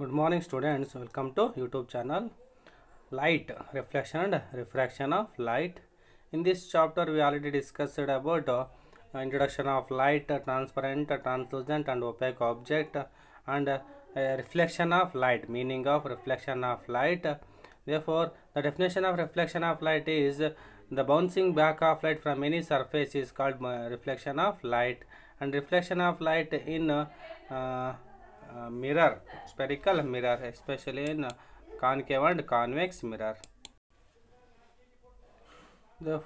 good morning students welcome to youtube channel light reflection and refraction of light in this chapter we already discussed about uh, introduction of light uh, transparent uh, translucent and opaque object and uh, reflection of light meaning of reflection of light therefore the definition of reflection of light is uh, the bouncing back of light from any surface is called uh, reflection of light and reflection of light in mirror spherical mirror है specially in concave and convex mirror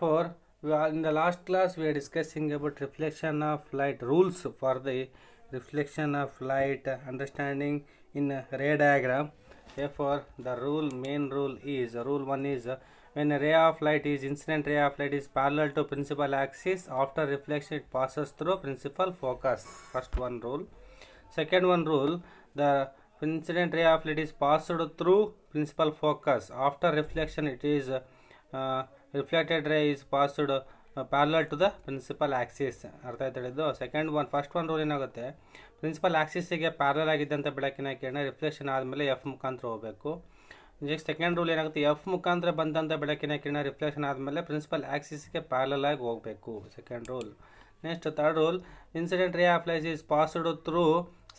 for in the last class we are discussing about reflection of light rules for the reflection of light understanding in ray diagram a for the rule main rule is rule one is when ray of light is incident ray of light is parallel to principal axis after reflection it pass through principal focus first one rule second one rule the incident ray of light is passed through principal focus after reflection it is uh, ray ray passed parallel to the principal axis ಅರ್ಥ ಆಯ್ತು ಹೇಳಿದ್ದು second one first one rule ಏನಾಗುತ್ತೆ principal ಆ್ಯಕ್ಸಿಸ್ಸಿಗೆ parallel ಆಗಿದ್ದಂಥ ಬೆಳಕಿನ ಕಿರಣ reflection ಆದಮೇಲೆ F ಮುಖಾಂತರ ಹೋಗಬೇಕು ನೆಕ್ಸ್ಟ್ ಸೆಕೆಂಡ್ ರೂಲ್ ಏನಾಗುತ್ತೆ ಎಫ್ ಮುಖಾಂತರ ಬಂದಂಥ ಬೆಳಕಿನ ಕಿರಣ ರಿಫ್ಲೆಕ್ಷನ್ ಆದಮೇಲೆ ಪ್ರಿನ್ಸಿಪಲ್ ಆ್ಯಕ್ಸಿಸ್ಗೆ ಪ್ಯಾರಲಲ್ ಆಗಿ ಹೋಗಬೇಕು second rule next third rule incident ray of lies is passed through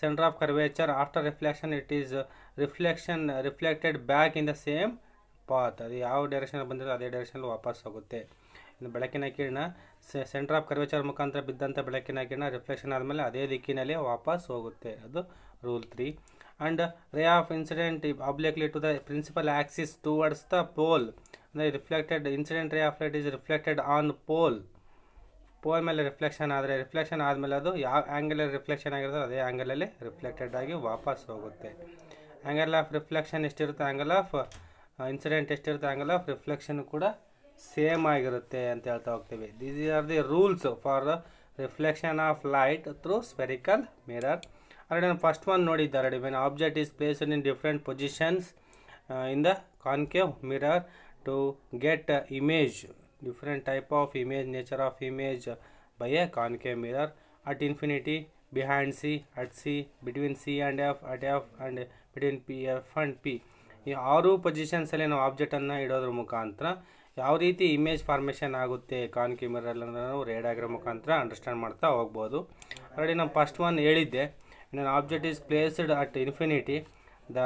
center of curvature after reflection it is uh, reflection reflected back in the same path ಅದು ಯಾವ ಡೈರೆಕ್ಷನ್ ಬಂದಿರೋ ಅದೇ direction ವಾಪಸ್ ಹೋಗುತ್ತೆ ಇನ್ನು ಬೆಳಕಿನ ಕಿರಣ ಸೆಂಟರ್ ಆಫ್ ಕರ್ವೇಚರ್ ಮುಖಾಂತರ ಬಿದ್ದಂಥ ಬೆಳಕಿನ ಕಿರಣ ರಿಫ್ಲೆಕ್ಷನ್ ಆದಮೇಲೆ ಅದೇ ದಿಕ್ಕಿನಲ್ಲಿ ವಾಪಸ್ ಹೋಗುತ್ತೆ ಅದು rule three and ray of incident obliquely to the principal axis towards the pole ಅಂದರೆ reflected incident ray of light is reflected on pole pole ಮೇಲೆ ರಿಫ್ಲೆಕ್ಷನ್ ಆದರೆ ರಿಫ್ಲೆಕ್ಷನ್ ಆದಮೇಲೆ ಅದು ಯಾವ ಆ್ಯಂಗಲಲ್ಲಿ ರಿಫ್ಲೆಕ್ಷನ್ ಆಗಿರ್ತದೆ ಅದೇ ಆ್ಯಂಗಲಲ್ಲಿ ರಿಫ್ಲೆಕ್ಟೆಡ್ ಆಗಿ ವಾಪಸ್ ಹೋಗುತ್ತೆ ಆ್ಯಂಗಲ್ ಆಫ್ ರಿಫ್ಲೆಕ್ಷನ್ ಎಷ್ಟಿರುತ್ತೆ ಆ್ಯಂಗಲ್ ಆಫ್ ಇನ್ಸಿಡೆಂಟ್ ಎಷ್ಟಿರುತ್ತೆ ಆ್ಯಂಗಲ್ ಆಫ್ ರಿಫ್ಲೆಕ್ಷನ್ ಕೂಡ ಸೇಮ್ ಆಗಿರುತ್ತೆ ಅಂತ ಹೇಳ್ತಾ ಹೋಗ್ತೀವಿ these are the rules for the reflection of light through spherical mirror ಅರೆ ಫಸ್ಟ್ ಒನ್ ನೋಡಿದ್ದೆ main when object is placed in different positions in the concave mirror to get image different type of image nature of image by a concave mirror at infinity behind c at c between c and f at f and between p f and p ಈ ಆರು ಪೊಸಿಷನ್ಸಲ್ಲಿ ನಾವು ಆಬ್ಜೆಕ್ಟನ್ನು ಇಡೋದ್ರ ಮುಖಾಂತರ ಯಾವ ರೀತಿ image formation ಆಗುತ್ತೆ ಕಾನ್ ಕಿಮರಲ್ಲಿ ನಾವು raid ಆಗಿರೋ ಮುಖಾಂತರ ಅಂಡರ್ಸ್ಟ್ಯಾಂಡ್ ಮಾಡ್ತಾ ಹೋಗ್ಬೋದು ಆಲ್ರೆಡಿ ನಾನು ಫಸ್ಟ್ ಒನ್ ಹೇಳಿದ್ದೆ ನನ್ನ object is placed at infinity the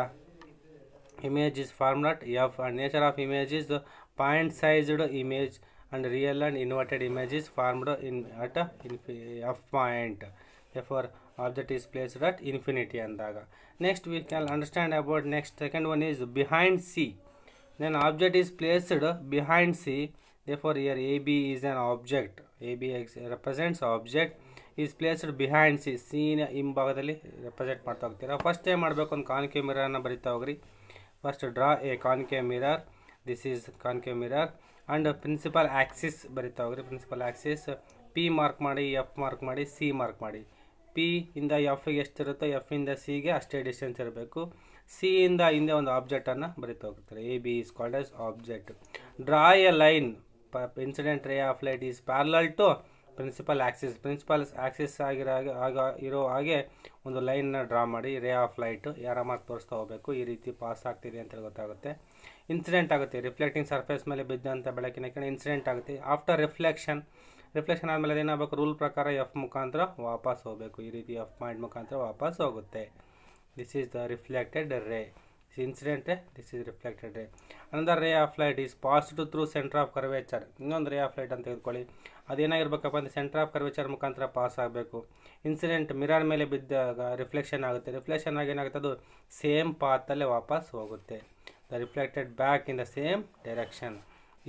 image is form at F and nature of image is Point sized image and real and inverted images formed in at a point. Therefore, object is placed at infinity and daga next we can understand about next second one is behind C then object is placed behind C therefore here AB is an object AB represents object is placed is c c C Seena represent represent hogtira first first ಏನು on concave mirror na ಬರಿತಾ hogri first draw a concave mirror this is concave mirror and principal axis ಬರೀತಾ ಹೋಗ್ರಿ principal axis P mark ಮಾಡಿ F mark ಮಾಡಿ C mark ಮಾಡಿ P ಇಂದ ಎಫ್ಗೆ ಎಷ್ಟಿರುತ್ತೋ ಎಫಿಂದ ಸಿಗೆ ಅಷ್ಟೇ ಡಿಸ್ಟೆನ್ಸ್ ಇರಬೇಕು ಸಿಯಿಂದ ಹಿಂದೆ ಒಂದು ಆಬ್ಜೆಕ್ಟನ್ನು ಬರಿತಾ ಹೋಗ್ತಾರೆ A B is called as object draw a line ಪ incident ray of light is parallel to principal axis principal axis ಆಗಿರೋ ಹಾಗೆ ಆಗ ಇರೋ ಹಾಗೆ ಒಂದು ಲೈನ್ನ ಡ್ರಾ ಮಾಡಿ ರೇ ಆಫ್ ಲೈಟ್ ಯಾರ ತೋರಿಸ್ತಾ ಹೋಗಬೇಕು ಈ ರೀತಿ ಪಾಸ್ ಆಗ್ತಿದೆ ಅಂತೇಳಿ ಗೊತ್ತಾಗುತ್ತೆ ಇನ್ಸಿಡೆಂಟ್ ಆಗುತ್ತೆ ರಿಫ್ಲೆಕ್ಟಿಂಗ್ ಸರ್ಫೇಸ್ ಮೇಲೆ ಬಿದ್ದಂಥ ಬೆಳಕಿನ ಕಡೆ ಇನ್ಸಿಡೆಂಟ್ ಆಗುತ್ತೆ ಆಫ್ಟರ್ ರಿಫ್ಲೆಕ್ಷನ್ ರಿಫ್ಲೆಕ್ಷನ್ ಆದಮೇಲೆ ಅದೇನಾಗಬೇಕು ರೂಲ್ ಪ್ರಕಾರ ಎಫ್ ಮುಖಾಂತರ ವಾಪಸ್ ಹೋಗಬೇಕು ಈ ರೀತಿ ಎಫ್ ಪಾಯಿಂಟ್ ಮುಖಾಂತರ ವಾಪಸ್ ಹೋಗುತ್ತೆ this is the reflected ray incident this is reflected ray another ray of light is passed through centre of curvature ಇನ್ನೊಂದು ರೇ ಆಫ್ ಲೈಟ್ ಅಂತ ತೆಗೆದುಕೊಳ್ಳಿ ಅದೇನಾಗಿರ್ಬೇಕಪ್ಪ ಅಂದರೆ ಸೆಂಟರ್ ಆಫ್ ಕರ್ವೇಚರ್ ಮುಖಾಂತರ ಪಾಸ್ ಆಗಬೇಕು ಇನ್ಸಿಡೆಂಟ್ ಮಿರರ್ ಮೇಲೆ ಬಿದ್ದಾಗ ರಿಫ್ಲೆಕ್ಷನ್ ಆಗುತ್ತೆ ರಿಫ್ಲೆಕ್ಷನ್ ಆಗಿ ಏನಾಗುತ್ತೆ ಅದು ಸೇಮ್ ಪಾತಲ್ಲೇ ವಾಪಸ್ ಹೋಗುತ್ತೆ the reflected back in the same direction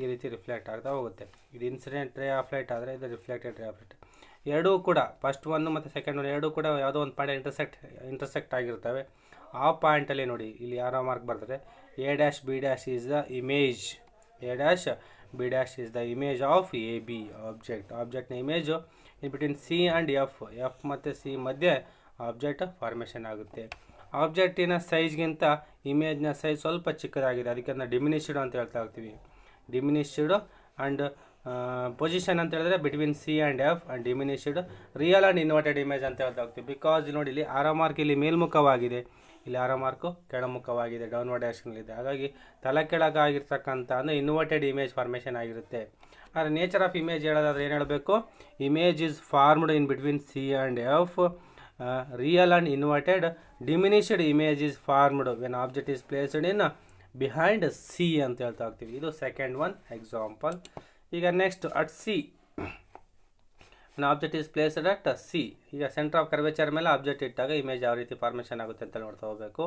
ಈ ರೀತಿ ರಿಫ್ಲೆಕ್ಟ್ ಆಗ್ತಾ ಹೋಗುತ್ತೆ ಇದು ಇನ್ಸಿಡೆಂಟ್ ರೇ ಆಫ್ ಲೈಟ್ ಆದರೆ ಇದು ರಿಫ್ಲೆಕ್ಟೆಡ್ ರೇ ಆಫ್ ಲೈಟ್ ಎರಡೂ ಕೂಡ ಫಸ್ಟ್ ಒನ್ ಮತ್ತು ಸೆಕೆಂಡ್ ಒನ್ ಎರಡೂ ಕೂಡ ಯಾವುದೋ ಒಂದು ಪಾಯಿಂಟ್ ಇಂಟರ್ಸೆಕ್ಟ್ ಇಂಟರ್ಸೆಕ್ಟ್ ಆಗಿರ್ತವೆ ಆ ಪಾಯಿಂಟಲ್ಲಿ ನೋಡಿ ಇಲ್ಲಿ ಯಾರೋ ಮಾರ್ಕ್ ಬರ್ತದೆ A dash B dash is the image A dash B dash is the image of A B object ಆಬ್ಜೆಕ್ಟ್ನ image in between C and F F ಮತ್ತು ಸಿ ಮಧ್ಯೆ ಆಬ್ಜೆಕ್ಟ್ ಫಾರ್ಮೇಷನ್ ಆಗುತ್ತೆ ಆಬ್ಜೆಕ್ಟಿನ ಸೈಜ್ಗಿಂತ ಇಮೇಜ್ನ ಸೈಜ್ ಸ್ವಲ್ಪ ಚಿಕ್ಕದಾಗಿದೆ ಅದಕ್ಕೆ ನಾವು ಡಿಮಿನಿಶಡ್ ಅಂತ ಹೇಳ್ತಾ ಹೋಗ್ತೀವಿ ಡಿಮಿನಿಶಡ್ ಆ್ಯಂಡ್ ಪೊಸಿಷನ್ ಅಂತ ಹೇಳಿದ್ರೆ between C and F and diminished real and inverted image ಅಂತ ಹೇಳ್ತಾ ಹೋಗ್ತೀವಿ ಬಿಕಾಸ್ ನೋಡಿ ಇಲ್ಲಿ ಆರೋ ಮಾರ್ಕ್ ಇಲ್ಲಿ ಮೇಲ್ಮುಖವಾಗಿದೆ ಇಲ್ಲಿ ಆರೋ ಮಾರ್ಕು ಕೆಳಮುಖವಾಗಿದೆ ಡೌನ್ವರ್ಡ್ ಡೈರೆಕ್ಷನಲ್ಲಿದೆ ಹಾಗಾಗಿ ತಲೆ ಕೆಳಗಾಗಿರ್ತಕ್ಕಂಥ ಅಂದರೆ ಇನ್ವರ್ಟೆಡ್ ಇಮೇಜ್ ಫಾರ್ಮೇಷನ್ ಆಗಿರುತ್ತೆ ಆದರೆ ನೇಚರ್ ಆಫ್ ಇಮೇಜ್ ಹೇಳೋದಾದ್ರೆ ಏನು ಹೇಳಬೇಕು image is formed in between C and F real and inverted diminished image is formed when object is placed in behind C ಅಂತ ಹೇಳ್ತಾ ಹೋಗ್ತೀವಿ ಇದು ಸೆಕೆಂಡ್ ಒನ್ ಎಕ್ಸಾಂಪಲ್ ಈಗ ನೆಕ್ಸ್ಟ್ ಅಟ್ ಸಿ ಇನ್ನು object is placed at C ಈಗ centre of curvature ಮೇಲೆ object ಇಟ್ಟಾಗ image ಯಾವ ರೀತಿ ಫಾರ್ಮೇಷನ್ ಆಗುತ್ತೆ ಅಂತ ನೋಡ್ತಾ ಹೋಗಬೇಕು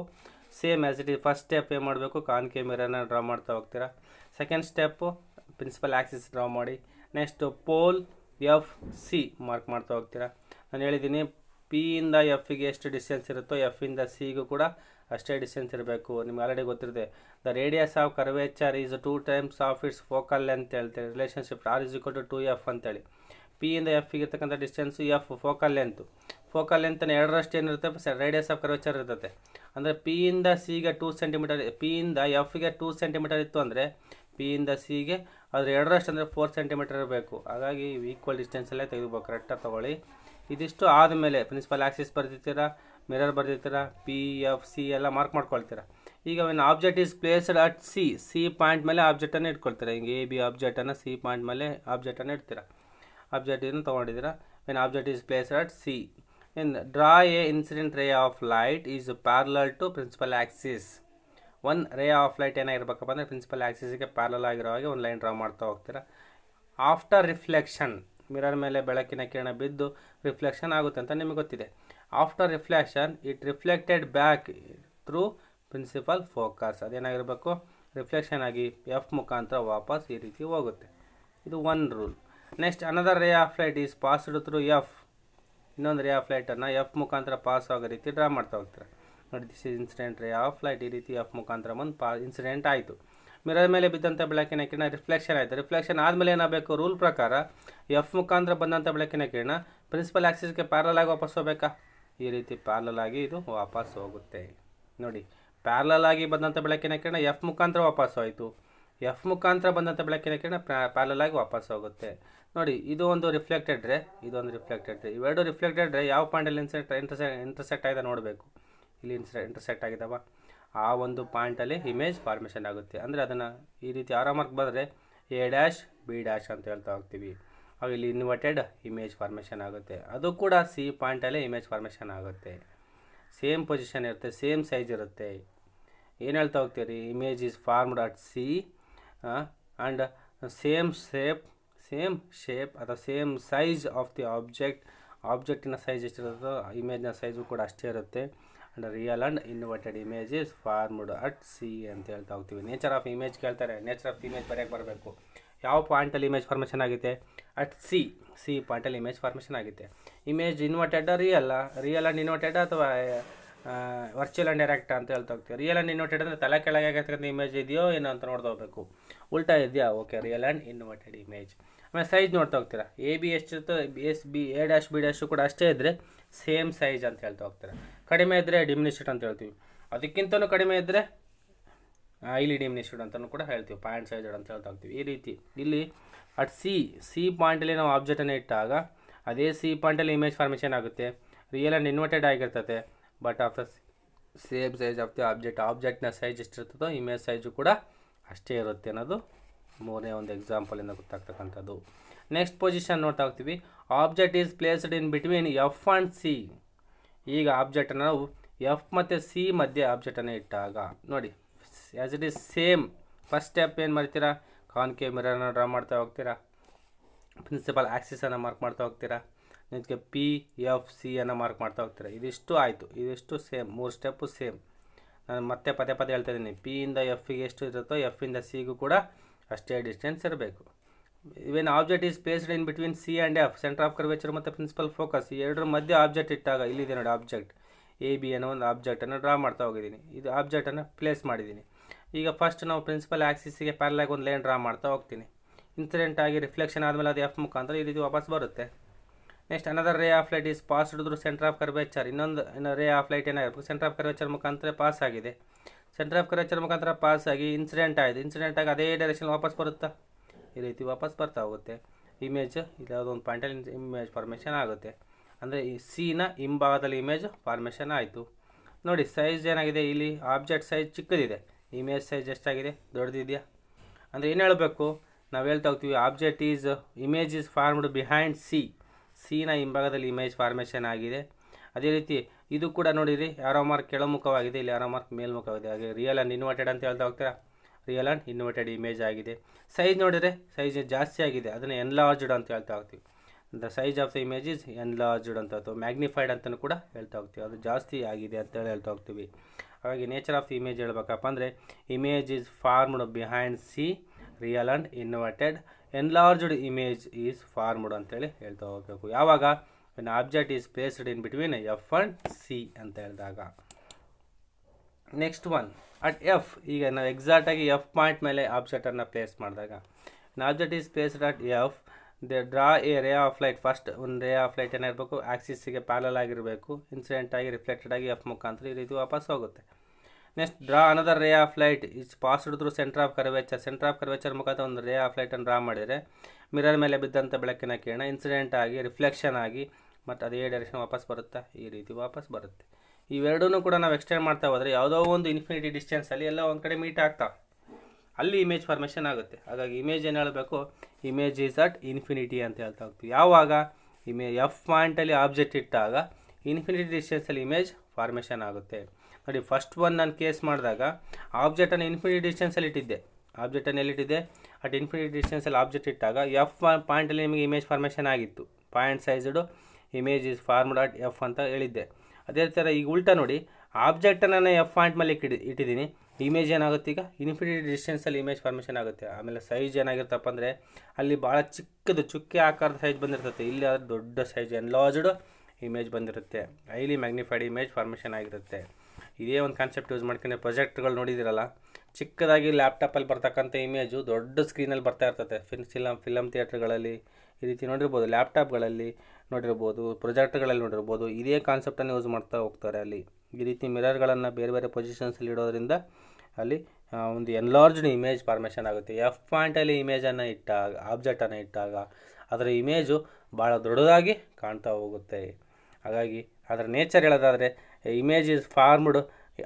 same as it is first step ಏನು ಮಾಡಬೇಕು ಕಾನ್ ಕ್ಯಾಮೆರಾನ ಡ್ರಾ ಮಾಡ್ತಾ ಹೋಗ್ತೀರಾ second step principal axis draw ಮಾಡಿ next pole F C mark ಮಾಡ್ತಾ ಹೋಗ್ತೀರಾ ನಾನು ಹೇಳಿದ್ದೀನಿ ಪಿಯಿಂದ ಎಫ್ಗೆ ಎಷ್ಟು ಡಿಸ್ಟೆನ್ಸ್ ಇರುತ್ತೋ ಎಫ್ ಇಂದ ಸಿಗೂ ಕೂಡ ಅಷ್ಟೇ ಡಿಸ್ಟೆನ್ಸ್ ಇರಬೇಕು ನಿಮ್ಗೆ ಆಲ್ರೆಡಿ ಗೊತ್ತಿರುತ್ತೆ the radius of curvature is two times of its focal ಅಂತ ಹೇಳ್ತೀವಿ relationship R is equal to two F ಅಂತೇಳಿ ಪಿ ಇಂದ ಎಫ್ ಇರ್ತಕ್ಕಂಥ distance F focal length focal ಲೆಂತ್ನ ಎರಡರಷ್ಟು ಏನಿರುತ್ತೆ ರೇಡಿಯಸ್ ಆಫ್ ಕರ್ವಚರ್ ಇರುತ್ತೆ ಅಂದರೆ ಪಿಯಿಂದ ಗೆ ಟೂ ಸೆಂಟಿಮೀಟರ್ ಪಿಯಿಂದ ಎಫ್ಗೆ ಟೂ ಸೆಂಟಿಮೀಟರ್ ಇತ್ತು ಅಂದರೆ ಪಿಯಿಂದ ಸಿಗೆ ಅದ್ರ ಎರಡರಷ್ಟು ಅಂದರೆ ಫೋರ್ ಸೆಂಟಿಮೀಟರ್ ಇರಬೇಕು ಹಾಗಾಗಿ ಈಕ್ವಲ್ ಡಿಸ್ಟೆನ್ಸಲ್ಲೇ ತೆಗೆದುಬೇಕು ಕರೆಕ್ಟಾಗಿ ತೊಗೊಳ್ಳಿ ಇದಿಷ್ಟು ಆದಮೇಲೆ ಪ್ರಿನ್ಸಿಪಲ್ ಆ್ಯಕ್ಸಿಸ್ ಬರೆದಿರ್ತೀರಾ ಮಿರರ್ ಬರೆದಿರ್ತೀರ ಪಿ ಎಫ್ ಸಿ ಎಲ್ಲ ಮಾರ್ಕ್ ಮಾಡ್ಕೊಳ್ತೀರಾ ಈಗ when object is placed at C C point ಮೇಲೆ ಆಬ್ಜೆಕ್ಟನ್ನು ಇಟ್ಕೊಳ್ತೀರಾ ಹಿಂಗೆ ಎ ಬಿ ಆಬ್ಜೆಕ್ಟನ್ನು ಸಿ ಪಾಯಿಂಟ್ ಮೇಲೆ ಆಬ್ಜೆಕ್ಟನ್ನು ಇಡ್ತೀರಾ ಇದನ್ನು ತೊಗೊಂಡಿದ್ದೀರಾ when object is place at C in draw a incident ray of light is parallel to principal axis one ray of light ಏನಾಗಿರ್ಬೇಕಪ್ಪ ಅಂದರೆ ಪ್ರಿನ್ಸಿಪಲ್ ಆ್ಯಕ್ಸಿಸ್ಗೆ ಪ್ಯಾರಲ್ ಆಗಿರೋ ಹಾಗೆ ಒಂದು ಲೈನ್ ಡ್ರಾ ಮಾಡ್ತಾ ಹೋಗ್ತೀರಾ ಆಫ್ಟರ್ ರಿಫ್ಲೆಕ್ಷನ್ ಮಿರರ್ ಮೇಲೆ ಬೆಳಕಿನ ಕಿರಣ ಬಿದ್ದು ರಿಫ್ಲೆಕ್ಷನ್ ಆಗುತ್ತೆ ಅಂತ ನಿಮಗೆ ಗೊತ್ತಿದೆ after reflection it reflected back through principal focus ಅದೇನಾಗಿರಬೇಕು ರಿಫ್ಲೆಕ್ಷನ್ ಆಗಿ ಎಫ್ ಮುಖಾಂತರ ವಾಪಸ್ ಈ ರೀತಿ ಹೋಗುತ್ತೆ ಇದು one rule next another ray of light is passed through F ಇನ್ನೊಂದು ರೇ ಆಫ್ ಲೈಟನ್ನು ಎಫ್ ಮುಖಾಂತರ ಪಾಸ್ ಆಗೋ ರೀತಿ ಡ್ರಾ ಮಾಡ್ತಾ ಹೋಗ್ತಾರೆ ನೋಡಿ this is incident ray of light ಈ ರೀತಿ ಎಫ್ ಮುಖಾಂತರ ಒಂದು ಪಾ ಇನ್ಸಿಡೆಂಟ್ ಆಯಿತು ಮಿರರ್ ಮೇಲೆ ಬಿದ್ದಂಥ ಬೆಳಕಿನ ಕಿರಣ ರಿಫ್ಲೆಕ್ಷನ್ ಆಯಿತು ರಿಫ್ಲೆಕ್ಷನ್ ಆದಮೇಲೆ ಏನಾಗಬೇಕು ರೂಲ್ ಪ್ರಕಾರ ಎಫ್ ಮುಖಾಂತರ ಬಂದಂಥ ಬೆಳಕಿನ ಕಿರಣ ಪ್ರಿನ್ಸಿಪಲ್ ಆಕ್ಸಿಸ್ಗೆ ಪ್ಯಾರಲ್ ಆಗಿ ವಾಪಸ್ ಹೋಗಬೇಕಾ ಈ ರೀತಿ ಪ್ಯಾರಲ್ ಇದು ವಾಪಸ್ ಹೋಗುತ್ತೆ ನೋಡಿ ಪ್ಯಾರಲಾಗಿ ಆಗಿ ಬಂದಂಥ ಬೆಳಕಿನ ಕಿರಣ ಎಫ್ ಮುಖಾಂತರ ವಾಪಸ್ ಹೋಯಿತು ಎಫ್ ಮುಖಾಂತರ ಬಂದಂಥ ಬೆಳಕಿನ ಕಿರಣ ಪ್ಯಾರಲ್ ಆಗಿ ವಾಪಸ್ ಹೋಗುತ್ತೆ ನೋಡಿ ಇದು ಒಂದು ರಿಫ್ಲೆಕ್ಟೆಡ್ ರೇ ಇದೊಂದು ರಿಫ್ಲೆಕ್ಟೆಡ್ ರೇ ಇವೆರಡು ರಿಫ್ಲೆಕ್ಟೆಡ್ ರೇ ಯಾವ ಪಾಯಿಂಟಲ್ಲಿ ಇನ್ಸೆಕ್ಟ್ ಇಂಟರ್ಸೆ ಇಂಟರ್ಸೆಕ್ಟ್ ಆಗಿದೆ ನೋಡಬೇಕು ಇಲ್ಲಿ ಇನ್ಸೆ ಇಂಟರ್ಸೆಕ್ಟ್ ಆಗಿದ್ದಾವ ಆ ಒಂದು ಪಾಯಿಂಟಲ್ಲಿ ಇಮೇಜ್ ಫಾರ್ಮೇಷನ್ ಆಗುತ್ತೆ ಅಂದರೆ ಅದನ್ನು ಈ ರೀತಿ ಆರಾಮಾಗಿ ಬಂದರೆ ಎ ಡ್ಯಾಶ್ ಬಿ ಡ್ಯಾಶ್ ಅಂತ ಹೇಳ್ತಾ ಹೋಗ್ತೀವಿ ಅವು ಇಲ್ಲಿ ಇನ್ವರ್ಟೆಡ್ ಇಮೇಜ್ ಫಾರ್ಮೇಷನ್ ಆಗುತ್ತೆ ಅದು ಕೂಡ ಸಿ ಪಾಯಿಂಟಲ್ಲೇ ಇಮೇಜ್ ಫಾರ್ಮೇಷನ್ ಆಗುತ್ತೆ ಸೇಮ್ ಪೊಸಿಷನ್ ಇರುತ್ತೆ ಸೇಮ್ ಸೈಜ್ ಇರುತ್ತೆ ಏನು ಹೇಳ್ತಾ ಹೋಗ್ತೀರಿ image is formed at C and same shape same shape ಅಥವಾ same size of the object ಆಬ್ಜೆಕ್ಟಿನ ಸೈಜ್ ಎಷ್ಟಿರುತ್ತೋ ಇಮೇಜ್ನ ಸೈಜು ಕೂಡ ಅಷ್ಟೇ ಇರುತ್ತೆ and real and inverted image images formed at C ಅಂತ ಹೇಳ್ತಾ ಹೋಗ್ತೀವಿ ನೇಚರ್ ಆಫ್ ಇಮೇಜ್ ಕೇಳ್ತಾರೆ ನೇಚರ್ ಆಫ್ ಇಮೇಜ್ ಬರೆಯೋಕ್ಕೆ ಬರಬೇಕು ಯಾವ ಪಾಯಿಂಟಲ್ಲಿ ಇಮೇಜ್ ಫಾರ್ಮೇಷನ್ ಆಗುತ್ತೆ ಅಟ್ ಸಿ ಸಿ ಪಾಯಿಂಟಲ್ಲಿ ಇಮೇಜ್ ಫಾರ್ಮೇಷನ್ ಆಗುತ್ತೆ image inverted real real and inverted ಅಥವಾ ವರ್ಚುವಲ್ ಆ್ಯಂಡ್ ಡೈರೆಕ್ಟ್ ಅಂತ ಹೇಳ್ತಾ ಹೋಗ್ತೀವಿ ರಿಯಲ್ ಆ್ಯಂಡ್ ಇನ್ವರ್ಟೆಡ್ ಅಂದರೆ ತಲೆ ಕೆಳಗೆ ಆಗಿರ್ತಕ್ಕಂಥ ಇಮೇಜ್ ಇದೆಯೋ ಏನೋ ಅಂತ ನೋಡ್ತಾ ಹೋಗ್ಬೇಕು ಉಲ್ಟಾ ಇದೆಯಾ okay real and inverted image ಆಮೇಲೆ ಸೈಜ್ ನೋಡ್ತಾ ಹೋಗ್ತೀರಾ ಎ ಬಿ ಎಷ್ಟಿರ್ತೋ ಎಸ್ B A dash B dash ಕೂಡ ಅಷ್ಟೇ ಇದ್ದರೆ ಸೇಮ್ ಸೈಜ್ ಅಂತ ಹೇಳ್ತಾ ಹೋಗ್ತಾರೆ ಕಡಿಮೆ ಇದ್ದರೆ ಡಿಮಿನಿಷಡ್ ಅಂತ ಹೇಳ್ತೀವಿ ಅದಕ್ಕಿಂತಲೂ ಕಡಿಮೆ ಇದ್ದರೆ ಇಲ್ಲಿ ಡಿಮಿನಿಷಡ್ ಅಂತಲೂ ಕೂಡ ಹೇಳ್ತೀವಿ ಪಾಯಿಂಟ್ ಸೈಜ್ ಅಂತ ಹೇಳ್ತಾ ಹೋಗ್ತೀವಿ ಈ ರೀತಿ ಇಲ್ಲಿ ಅಟ್ ಸಿ ಸಿ ಪಾಯಿಂಟಲ್ಲಿ ನಾವು ಆಬ್ಜೆಕ್ಟನ್ನು ಇಟ್ಟಾಗ ಅದೇ ಸಿ ಪಾಯಿಂಟಲ್ಲಿ ಇಮೇಜ್ ಫಾರ್ಮೇಷನ್ ಆಗುತ್ತೆ ರಿಯಲ್ ಆ್ಯಂಡ್ ಇನ್ವರ್ಟೆಡ್ ಆಗಿರ್ತದೆ but of the same size of the object ಆಬ್ಜೆಕ್ಟ್ನ ಸೈಜ್ ಎಷ್ಟಿರ್ತದೋ ಇಮೇಜ್ ಸೈಜು ಕೂಡ ಅಷ್ಟೇ ಇರುತ್ತೆ ಅನ್ನೋದು ಮೂರನೇ ಒಂದು ಎಕ್ಸಾಂಪಲಿಂದ ಗೊತ್ತಾಗ್ತಕ್ಕಂಥದ್ದು ನೆಕ್ಸ್ಟ್ ಪೊಸಿಷನ್ ನೋಡ್ತಾ ಹೋಗ್ತೀವಿ object is placed in between F and C ಈಗ ಆಬ್ಜೆಕ್ಟನ್ನು ನಾವು ಎಫ್ ಮತ್ತು ಸಿ ಮಧ್ಯೆ ಆಬ್ಜೆಕ್ಟನ್ನು ಇಟ್ಟಾಗ ನೋಡಿ as it is same first step ಏನು ಮಾಡ್ತೀರಾ ಕಾನ್ಕೇವ್ ಮಿರರ್ನ ಡ್ರಾ ಮಾಡ್ತಾ ಹೋಗ್ತೀರಾ ಪ್ರಿನ್ಸಿಪಲ್ ಆ್ಯಕ್ಸಿಸನ್ನು ಮಾರ್ಕ್ ಮಾಡ್ತಾ ಹೋಗ್ತೀರಾ ನಿಮಗೆ ಪಿ ಎಫ್ ಸಿಯನ್ನು ಮಾರ್ಕ್ ಮಾಡ್ತಾ ಹೋಗ್ತೀರಾ ಇದಿಷ್ಟು ಆಯಿತು ಇದಿಷ್ಟು ಸೇಮ್ ಮೂರು ಸ್ಟೆಪ್ಪು ಸೇಮ್ ನಾನು ಮತ್ತೆ ಪದೇ ಪದೇ ಹೇಳ್ತಾ ಇದ್ದೀನಿ ಪಿಯಿಂದ ಎಫ್ಗೆ ಎಷ್ಟು ಇರುತ್ತೋ ಎಫ್ ಇಂದ ಸಿಗೂ ಕೂಡ ಅಷ್ಟೇ ಡಿಸ್ಟೆನ್ಸ್ ಇರಬೇಕು ಇವೇನು object is placed in between C and F centre of curvature ಮತ್ತು ಪ್ರಿನ್ಸಿಪಲ್ ಫೋಕಸ್ ಈ ಎರಡರ ಮಧ್ಯೆ ಆಬ್ಜೆಕ್ಟ್ ಇಟ್ಟಾಗ ಇಲ್ಲಿದೆ ನೋಡಿ ಆಬ್ಜೆಕ್ಟ್ ಎ ಬಿ ಅನ್ನೋ ಒಂದು ಆಬ್ಜೆಕ್ಟನ್ನು ಡ್ರಾ ಮಾಡ್ತಾ ಹೋಗಿದ್ದೀನಿ ಇದು ಆಬ್ಜೆಕ್ಟನ್ನು ಪ್ಲೇಸ್ ಮಾಡಿದ್ದೀನಿ ಈಗ ಫಸ್ಟ್ ನಾವು ಪ್ರಿನ್ಸಿಪಲ್ ಆ್ಯಕ್ಸಿಸ್ಗೆ ಪ್ಯಾರಲಾಗಿ ಒಂದು ಲೈನ್ ಡ್ರಾ ಮಾಡ್ತಾ ಹೋಗ್ತೀನಿ ಇನ್ಸಿಡೆಂಟ್ ಆಗಿ ರಿಫ್ಲೆಕ್ಷನ್ ಆದಮೇಲೆ ಅದು ಎಫ್ ಮುಖಾಂತರ ಇದು ವಾಪಸ್ ಬರುತ್ತೆ next another ray of light is pass ಹಿಡಿದ್ರು ಸೆಂಟರ್ ಆಫ್ ಕರ್ವೇಚರ್ ಇನ್ನೊಂದು ರೇ ಆಫ್ ಲೈಟ್ ಏನಾಗಿರ್ಬೇಕು ಸೆಂಟರ್ ಆಫ್ ಕರ್ವೇಚರ್ ಮುಖಾಂತರ ಪಾಸ್ ಆಗಿದೆ ಸೆಂಟರ್ ಆಫ್ ಕರೆಕ್ಚರ್ ಮುಖಾಂತರ ಪಾಸ್ ಆಗಿ ಇನ್ಸಿಡೆಂಟ್ ಆಯಿತು ಇನ್ಸಿಡೆಂಟ್ ಆಗಿ ಅದೇ ಡೈರೆಕ್ಷನ್ ವಾಪಸ್ ಬರುತ್ತಾ ಈ ರೀತಿ ವಾಪಸ್ ಬರ್ತಾ ಹೋಗುತ್ತೆ ಇಮೇಜ್ ಇಲ್ಲಿ ಯಾವುದೋ ಒಂದು ಪಾಯಿಂಟಲ್ಲಿ ಇಮೇಜ್ ಫಾರ್ಮೇಷನ್ ಆಗುತ್ತೆ ಅಂದರೆ ಈ ಸಿನ ಹಿಂಭಾಗದಲ್ಲಿ ಇಮೇಜ್ ಫಾರ್ಮೇಷನ್ ಆಯಿತು ನೋಡಿ ಸೈಜ್ ಏನಾಗಿದೆ ಇಲ್ಲಿ ಆಬ್ಜೆಕ್ಟ್ ಸೈಜ್ ಚಿಕ್ಕದಿದೆ ಇಮೇಜ್ ಸೈಜ್ ಎಷ್ಟಾಗಿದೆ ದೊಡ್ಡದಿದೆಯಾ ಅಂದರೆ ಏನು ಹೇಳಬೇಕು ನಾವು ಹೇಳ್ತಾ ಹೋಗ್ತೀವಿ object is image is formed behind C ಸೀನ ಹಿಂಭಾಗದಲ್ಲಿ ಇಮೇಜ್ ಫಾರ್ಮೇಷನ್ ಆಗಿದೆ ಅದೇ ರೀತಿ ಇದು ಕೂಡ ನೋಡಿರಿ ಯಾರೋ ಮಾರ್ಕ್ ಕೆಳಮುಖವಾಗಿದೆ ಇಲ್ಲಿ ಯಾರೋ ಮಾರ್ಕ್ ಮೇಲ್ಮುಖವಾಗಿದೆ ಹಾಗೆ ರಿಯಲ್ ಆ್ಯಂಡ್ ಇನ್ವರ್ಟೆಡ್ ಅಂತ ಹೇಳ್ತಾ ಹೋಗ್ತೀರಾ ರಿಯಲ್ ಆ್ಯಂಡ್ ಇನ್ವರ್ಟೆಡ್ ಇಮೇಜ್ ಆಗಿದೆ ಸೈಜ್ ನೋಡಿದರೆ ಸೈಜ್ ಜಾಸ್ತಿ ಆಗಿದೆ ಅದನ್ನು ಎನ್ಲಾರ್ಜ್ಡ್ ಅಂತ ಹೇಳ್ತಾ ಹೋಗ್ತೀವಿ the size of the image is enlarged ಅಂತ ಅಥವಾ ಮ್ಯಾಗ್ನಿಫೈಡ್ ಅಂತಲೂ ಕೂಡ ಹೇಳ್ತಾ ಹೋಗ್ತೀವಿ ಅದು ಜಾಸ್ತಿ ಆಗಿದೆ ಅಂತೇಳಿ ಹೇಳ್ತಾ ಹೋಗ್ತೀವಿ ಹಾಗಾಗಿ ನೇಚರ್ ಆಫ್ ಇಮೇಜ್ ಹೇಳ್ಬೇಕಪ್ಪ ಅಂದರೆ image is formed behind C real and inverted enlarged image is formed ಅಂತೇಳಿ ಹೇಳ್ತಾ ಹೋಗಬೇಕು ಯಾವಾಗ when object is placed in between F and C ಅಂತ ಹೇಳಿದಾಗ ನೆಕ್ಸ್ಟ್ ಒನ್ ಅಟ್ ಎಫ್ ಈಗ ನಾವು ಎಕ್ಸಾಕ್ಟಾಗಿ ಎಫ್ ಪಾಯಿಂಟ್ ಮೇಲೆ ಆಬ್ಜೆಕ್ಟನ್ನು ಪ್ಲೇಸ್ ಮಾಡಿದಾಗ object is placed at F they draw a ray of light first ಒಂದು ರೇ ಆಫ್ ಲೈಟ್ ಏನಿರಬೇಕು ಆಕ್ಸಿಸ್ಗೆ ಪ್ಯಾರಲ್ ಆಗಿರಬೇಕು ಇನ್ಸಿಡೆಂಟ್ ಆಗಿ ರಿಫ್ಲೆಕ್ಟೆಡ್ ಆಗಿ ಎಫ್ ಮುಖಾಂತರ ಈ ರೀತಿ ವಾಪಸ್ ಹೋಗುತ್ತೆ next draw another ray of light is passed through centre of curvature centre of curvature ಮುಖಾಂತರ ಒಂದು ರೇ ಆಫ್ ಲೈಟನ್ನು ಡ್ರಾ ಮಾಡಿದರೆ ಮಿರರ್ ಮೇಲೆ ಬಿದ್ದಂಥ ಬೆಳಕಿನ ಕಿರಣ ಇನ್ಸಿಡೆಂಟ್ ಆಗಿ ರಿಫ್ಲೆಕ್ಷನ್ ಆಗಿ ಮತ್ತು ಅದೇ ಡೈರೆಕ್ಷನ್ ವಾಪಸ್ ಬರುತ್ತಾ ಈ ರೀತಿ ವಾಪಸ್ ಬರುತ್ತೆ ಇವೆರಡೂ ಕೂಡ ನಾವು ಎಕ್ಸ್ಟೆಂಡ್ ಮಾಡ್ತಾ ಹೋದರೆ ಯಾವುದೋ ಒಂದು ಇನ್ಫಿನಿಟಿ ಡಿಸ್ಟೆನ್ಸಲ್ಲಿ ಎಲ್ಲ ಒಂದು ಕಡೆ ಮೀಟ್ ಆಗ್ತಾವೆ ಅಲ್ಲಿ ಇಮೇಜ್ ಫಾರ್ಮೇಷನ್ ಆಗುತ್ತೆ ಹಾಗಾಗಿ ಇಮೇಜ್ ಏನು ಹೇಳಬೇಕು ಇಮೇಜ್ ಈಸ್ ಅಟ್ ಇನ್ಫಿನಿಟಿ ಅಂತ ಹೇಳ್ತಾ ಹೋಗ್ತೀವಿ ಯಾವಾಗ ಇಮೇ ಎಫ್ ಪಾಯಿಂಟಲ್ಲಿ ಆಬ್ಜೆಕ್ಟ್ ಇಟ್ಟಾಗ ಇನ್ಫಿನಿಟಿ ಡಿಸ್ಟೆನ್ಸಲ್ಲಿ ಇಮೇಜ್ ಫಾರ್ಮೇಷನ್ ಆಗುತ್ತೆ ನೋಡಿ ಫಸ್ಟ್ ಒನ್ ನಾನು ಕೇಸ್ ಮಾಡಿದಾಗ ಆಬ್ಜೆಕ್ಟನ್ನು ಇನ್ಫಿನಿಟಿ ಡಿಸ್ಟೆನ್ಸಲ್ಲಿ ಇಟ್ಟಿದ್ದೆ ಆಬ್ಜೆಕ್ಟನ್ನು ಎಲ್ಲಿಟ್ಟಿದ್ದೆ ಅಟ್ ಇನ್ಫಿನಿಟಿ ಡಿಸ್ಟೆನ್ಸಲ್ಲಿ ಆಬ್ಜೆಕ್ಟ್ ಇಟ್ಟಾಗ ಎಫ್ ಪಾಯಿಂಟಲ್ಲಿ ನಿಮಗೆ ಇಮೇಜ್ ಫಾರ್ಮೇಷನ್ ಆಗಿತ್ತು point sized image is form dot F ಅಂತ ಹೇಳಿದ್ದೆ ಅದೇ ಥರ ಈಗ ಉಲ್ಟಾ ನೋಡಿ ಆಬ್ಜೆಕ್ಟನ್ನು ನಾನು ಎಫ್ ಪಾಯಿಂಟ್ ಮೇಲೆ ಇಟ್ಟಿ ಇಟ್ಟಿದ್ದೀನಿ ಇಮೇಜ್ ಏನಾಗುತ್ತೆ ಈಗ ಇನ್ಫಿನಿಟಿ ಡಿಸ್ಟೆನ್ಸಲ್ಲಿ ಇಮೇಜ್ ಫಾರ್ಮೇಷನ್ ಆಗುತ್ತೆ ಆಮೇಲೆ ಸೈಜ್ ಏನಾಗಿರ್ತಪ್ಪ ಅಂದರೆ ಅಲ್ಲಿ ಭಾಳ ಚಿಕ್ಕದು ಚುಕ್ಕೆ ಆಕಾರದ ಸೈಜ್ ಬಂದಿರ್ತದೆ ಇಲ್ಲಿ ಆದರೆ ದೊಡ್ಡ ಸೈಜ್ ಎನ್ಲಾಜ್ಡ್ ಇಮೇಜ್ ಬಂದಿರುತ್ತೆ ಹೈಲಿ ಮ್ಯಾಗ್ನಿಫೈಡ್ ಇಮೇಜ್ ಫಾರ್ಮೇಷನ್ ಆಗಿರುತ್ತೆ ಇದೇ ಒಂದು ಕಾನ್ಸೆಪ್ಟ್ ಯೂಸ್ ಮಾಡ್ಕೊಂಡು ಪ್ರೊಜೆಕ್ಟ್ಗಳು ನೋಡಿದಿರಲ್ಲ ಚಿಕ್ಕದಾಗಿ ಲ್ಯಾಪ್ಟಾಪಲ್ಲಿ ಬರ್ತಕ್ಕಂಥ ಇಮೇಜು ದೊಡ್ಡ ಸ್ಕ್ರೀನಲ್ಲಿ ಬರ್ತಾ ಇರ್ತದೆ ಫಿನ್ ಫಿಲಮ್ ಫಿಲಮ್ ಥಿಯೇಟ್ರ್ಗಳಲ್ಲಿ ಈ ರೀತಿ ನೋಡಿರ್ಬೋದು ಲ್ಯಾಪ್ಟಾಪ್ಗಳಲ್ಲಿ ನೋಡಿರ್ಬೋದು ಪ್ರೊಜೆಕ್ಟ್ಗಳಲ್ಲಿ ನೋಡಿರ್ಬೋದು ಇದೇ ಕಾನ್ಸೆಪ್ಟನ್ನು ಯೂಸ್ ಮಾಡ್ತಾ ಹೋಗ್ತಾರೆ ಅಲ್ಲಿ ಈ ರೀತಿ ಮಿರರ್ಗಳನ್ನು ಬೇರೆ ಬೇರೆ ಪೊಸಿಷನ್ಸಲ್ಲಿ ಇಡೋದ್ರಿಂದ ಅಲ್ಲಿ ಒಂದು ಎನ್ಲಾರ್ಜ್ಡ್ ಇಮೇಜ್ ಫಾರ್ಮೇಷನ್ ಆಗುತ್ತೆ ಎಫ್ ಪಾಯಿಂಟಲ್ಲಿ ಇಮೇಜನ್ನು ಇಟ್ಟಾಗ ಆಬ್ಜೆಕ್ಟನ್ನು ಇಟ್ಟಾಗ ಅದರ ಇಮೇಜು ಭಾಳ ದೊಡ್ಡದಾಗಿ ಕಾಣ್ತಾ ಹೋಗುತ್ತೆ ಹಾಗಾಗಿ ಅದರ ನೇಚರ್ ಹೇಳೋದಾದರೆ image is formed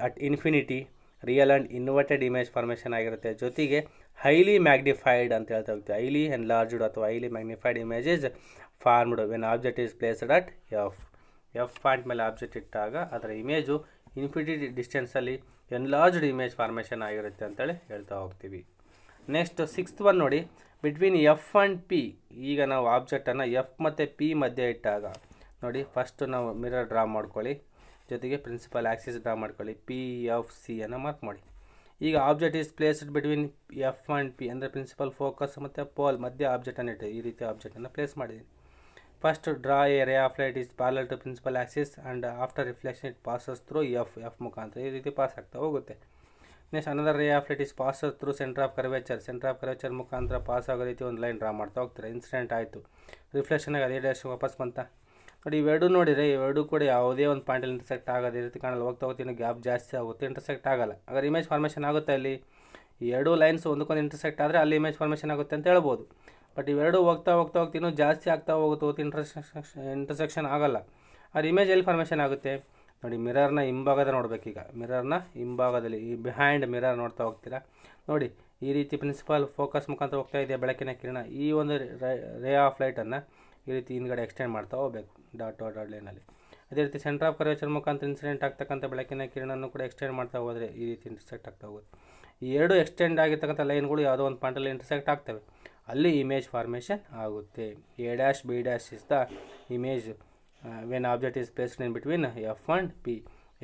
at infinity real and inverted image formation ಆಗಿರುತ್ತೆ ಜೊತೆಗೆ ಹೈಲಿ ಮ್ಯಾಗ್ನಿಫೈಡ್ ಅಂತ ಹೇಳ್ತಾ ಹೋಗ್ತೀವಿ ಹೈಲಿ ಲಾರ್ಜ್ಡ್ ಅಥವಾ highly magnified images formed when object is placed at F F point ಮೇಲೆ ಆಬ್ಜೆಕ್ಟ್ ಇಟ್ಟಾಗ ಅದರ ಇಮೇಜು ಇನ್ಫಿನಿಟಿ ಡಿಸ್ಟೆನ್ಸಲ್ಲಿ ಎನ್ ಲಾರ್ಜ್ಡ್ ಇಮೇಜ್ ಫಾರ್ಮೇಷನ್ ಆಗಿರುತ್ತೆ ಅಂತೇಳಿ ಹೇಳ್ತಾ ಹೋಗ್ತೀವಿ ನೆಕ್ಸ್ಟ್ ಸಿಕ್ಸ್ತ್ ಒನ್ ನೋಡಿ ಬಿಟ್ವೀನ್ ಎಫ್ ಆ್ಯಂಡ್ ಪಿ ಈಗ ನಾವು ಆಬ್ಜೆಕ್ಟನ್ನು ಎಫ್ ಮತ್ತು ಪಿ ಮಧ್ಯೆ ಇಟ್ಟಾಗ ನೋಡಿ ಫಸ್ಟು ನಾವು ಮಿರರ್ ಡ್ರಾ ಮಾಡ್ಕೊಳ್ಳಿ ಜೊತೆಗೆ ಪ್ರಿನ್ಸಿಪಲ್ ಆ್ಯಕ್ಸಿಸ್ ಡ್ರಾ ಮಾಡ್ಕೊಳ್ಳಿ ಪಿ ಎಫ್ ಸಿ ಅನ್ನು ಮಾರ್ಕ್ ಮಾಡಿ ಈಗ object is placed between F and P ಅಂದರೆ ಪ್ರಿನ್ಸಿಪಲ್ ಫೋಕಸ್ ಮತ್ತು ಪೋಲ್ ಮಧ್ಯ ಅನ್ನು ಇಟ್ಟು ಈ ರೀತಿ ಆಬ್ಜೆಕ್ಟನ್ನು ಪ್ಲೇಸ್ ಮಾಡಿದ್ದೀನಿ first draw a ray of light is parallel to principal axis and after reflection it passes through F F ಮುಖಾಂತರ ಈ ರೀತಿ ಪಾಸ್ ಆಗ್ತಾ ಹೋಗುತ್ತೆ next another ray of light is passes through centre of curvature centre of curvature ಮುಖಾಂತರ pass ಆಗೋ ರೀತಿ ಒಂದು line draw ಮಾಡ್ತಾ ಹೋಗ್ತಾರೆ ಇನ್ಸಿಡೆಂಟ್ ಆಯಿತು ರಿಫ್ಲೆಕ್ಷನ್ಗೆ ಅದೇ ಡೈರೆಕ್ಷನ್ ವಾಪಸ್ ಬಂತ ನೋಡಿ ಇವೆರಡು ನೋಡಿರಿ ಇವೆರಡು ಕೂಡ ಯಾವುದೇ ಒಂದು ಪಾಯಿಂಟಲ್ಲಿ ಇಂಟರ್ಸೆಕ್ಟ್ ಆಗೋದು ಈ ರೀತಿ ಕಾಣಲ್ಲ ಹೋಗ್ತಾ ಹೋಗ್ತೀನಿ ಗ್ಯಾಪ್ ಜಾಸ್ತಿ ಆಗುತ್ತೆ ಇಂಟರ್ಸೆಕ್ಟ್ ಆಗಲ್ಲ ಅದರ ಇಮೇಜ್ ಫಾರ್ಮೇಷನ್ ಆಗುತ್ತೆ ಅಲ್ಲಿ ಎರಡು ಲೈನ್ಸ್ ಒಂದಕ್ಕೊಂದು ಇಂಟರ್ಸೆಕ್ಟ್ ಆದರೆ ಅಲ್ಲಿ ಇಮೇಜ್ ಫಾರ್ಮೇಷನ್ ಆಗುತ್ತೆ ಅಂತ ಹೇಳ್ಬೋದು ಬಟ್ ಇವೆರಡು ಹೋಗ್ತಾ ಹೋಗ್ತಾ ಹೋಗ್ತೀನೂ ಜಾಸ್ತಿ ಆಗ್ತಾ ಹೋಗುತ್ತೆ ಹೋಗ್ತಾ ಇಂಟರ್ಸೆಕ್ಷನ್ ಇಂಟರ್ಸೆಕ್ಷನ್ ಆಗಲ್ಲ ಅವ್ರ ಇಮೇಜ್ ಎಲ್ಲಿ ಫಾರ್ಮೇಷನ್ ಆಗುತ್ತೆ ನೋಡಿ ಮಿರರ್ನ ಹಿಂಭಾಗದ ಈಗ ಮಿರರ್ನ ಹಿಂಭಾಗದಲ್ಲಿ ಈ ಬಿಹೈಂಡ್ ಮಿರರ್ ನೋಡ್ತಾ ಹೋಗ್ತೀರಾ ನೋಡಿ ಈ ರೀತಿ ಪ್ರಿನ್ಸಿಪಾಲ್ ಫೋಕಸ್ ಮುಖಾಂತರ ಹೋಗ್ತಾ ಇದೆಯಾ ಬೆಳಕಿನ ಕಿರಣ ಈ ಒಂದು ರೇ ಆಫ್ ಲೈಟನ್ನು ಈ ರೀತಿ ಹಿಂದ್ಗಡೆ ಎಕ್ಸ್ಟೆಂಡ್ ಮಾಡ್ತಾ ಹೋಗ್ಬೇಕು ಡಾಟ್ ಡಾಟ್ ಡಾಟ್ ಲೈನಲ್ಲಿ ಅದೇ ರೀತಿ ಸೆಂಟರ್ ಆಫ್ ಕರ್ವೇಚರ್ ಮುಖಾಂತರ ಇನ್ಸಿಡೆಂಟ್ ಆಗ್ತಕ್ಕಂಥ ಬೆಳಕಿನ ಕಿರಣವನ್ನು ಕೂಡ ಎಕ್ಸ್ಟೆಂಡ್ ಮಾಡ್ತಾ ಹೋದರೆ ಈ ರೀತಿ ಇಂಟರ್ಸೆಕ್ಟ್ ಆಗ್ತಾ ಹೋಗುತ್ತೆ ಈ ಎರಡು ಎಕ್ಸ್ಟೆಂಡ್ ಆಗಿರ್ತಕ್ಕಂಥ ಲೈನ್ಗಳು ಯಾವುದೋ ಒಂದು ಪಾಯಿಂಟಲ್ಲಿ ಇಂಟರ್ಸೆಕ್ಟ್ ಆಗ್ತವೆ ಅಲ್ಲಿ ಇಮೇಜ್ ಫಾರ್ಮೇಷನ್ ಆಗುತ್ತೆ A dash B dash is the image when object is placed in between F and P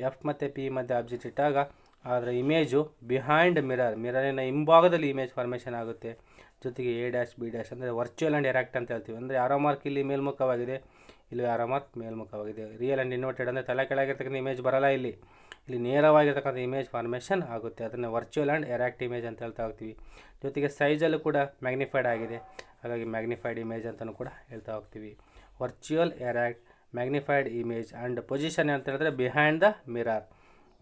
F ಮತ್ತು ಪಿ ಮಧ್ಯೆ ಆಬ್ಜೆಕ್ಟ್ ಇಟ್ಟಾಗ ಅದರ ಇಮೇಜು ಬಿಹೈಂಡ್ ಮಿರರ್ ಮಿರರಿನ ಹಿಂಭಾಗದಲ್ಲಿ ಇಮೇಜ್ ಫಾರ್ಮೇಷನ್ ಆಗುತ್ತೆ ಜೊತೆಗೆ ಎ ಡ್ಯಾಶ್ ಬಿ ಡ್ಯಾಶ್ ಅಂದರೆ ವರ್ಚುವಲ್ ಆ್ಯಂಡ್ ಎರಾಕ್ಟ್ ಅಂತ ಹೇಳ್ತೀವಿ ಅಂದರೆ ಆರೋ ಮಾರ್ಕ್ ಇಲ್ಲಿ ಮೇಲ್ಮುಖವಾಗಿದೆ ಇಲ್ಲಿ ಆರೋ ಮಾರ್ಕ್ ಮೇಲ್ಮುಖವಾಗಿದೆ ರಿಯಲ್ ಆ್ಯಂಡ್ ಇನ್ವರ್ಟೆಡ್ ಅಂದರೆ ತಲೆ ಕೆಳಗಿರ್ತಕ್ಕಂಥ ಇಮೇಜ್ ಬರಲ್ಲ ಇಲ್ಲಿ ಇಲ್ಲಿ ನೇರವಾಗಿರ್ತಕ್ಕಂಥ ಇಮೇಜ್ ಫಾರ್ಮೇಷನ್ ಆಗುತ್ತೆ ಅದನ್ನು ವರ್ಚುವಲ್ ಆ್ಯಂಡ್ ಎರಾಕ್ಟ್ ಇಮೇಜ್ ಅಂತ ಹೇಳ್ತಾ ಹೋಗ್ತೀವಿ ಜೊತೆಗೆ ಸೈಜಲ್ಲೂ ಕೂಡ ಮ್ಯಾಗ್ನಿಫೈಡ್ ಆಗಿದೆ ಹಾಗಾಗಿ ಮ್ಯಾಗ್ನಿಫೈಡ್ ಇಮೇಜ್ ಅಂತಲೂ ಕೂಡ ಹೇಳ್ತಾ ಹೋಗ್ತೀವಿ virtual erect magnified image and position ಅಂತ ಹೇಳಿದ್ರೆ behind the mirror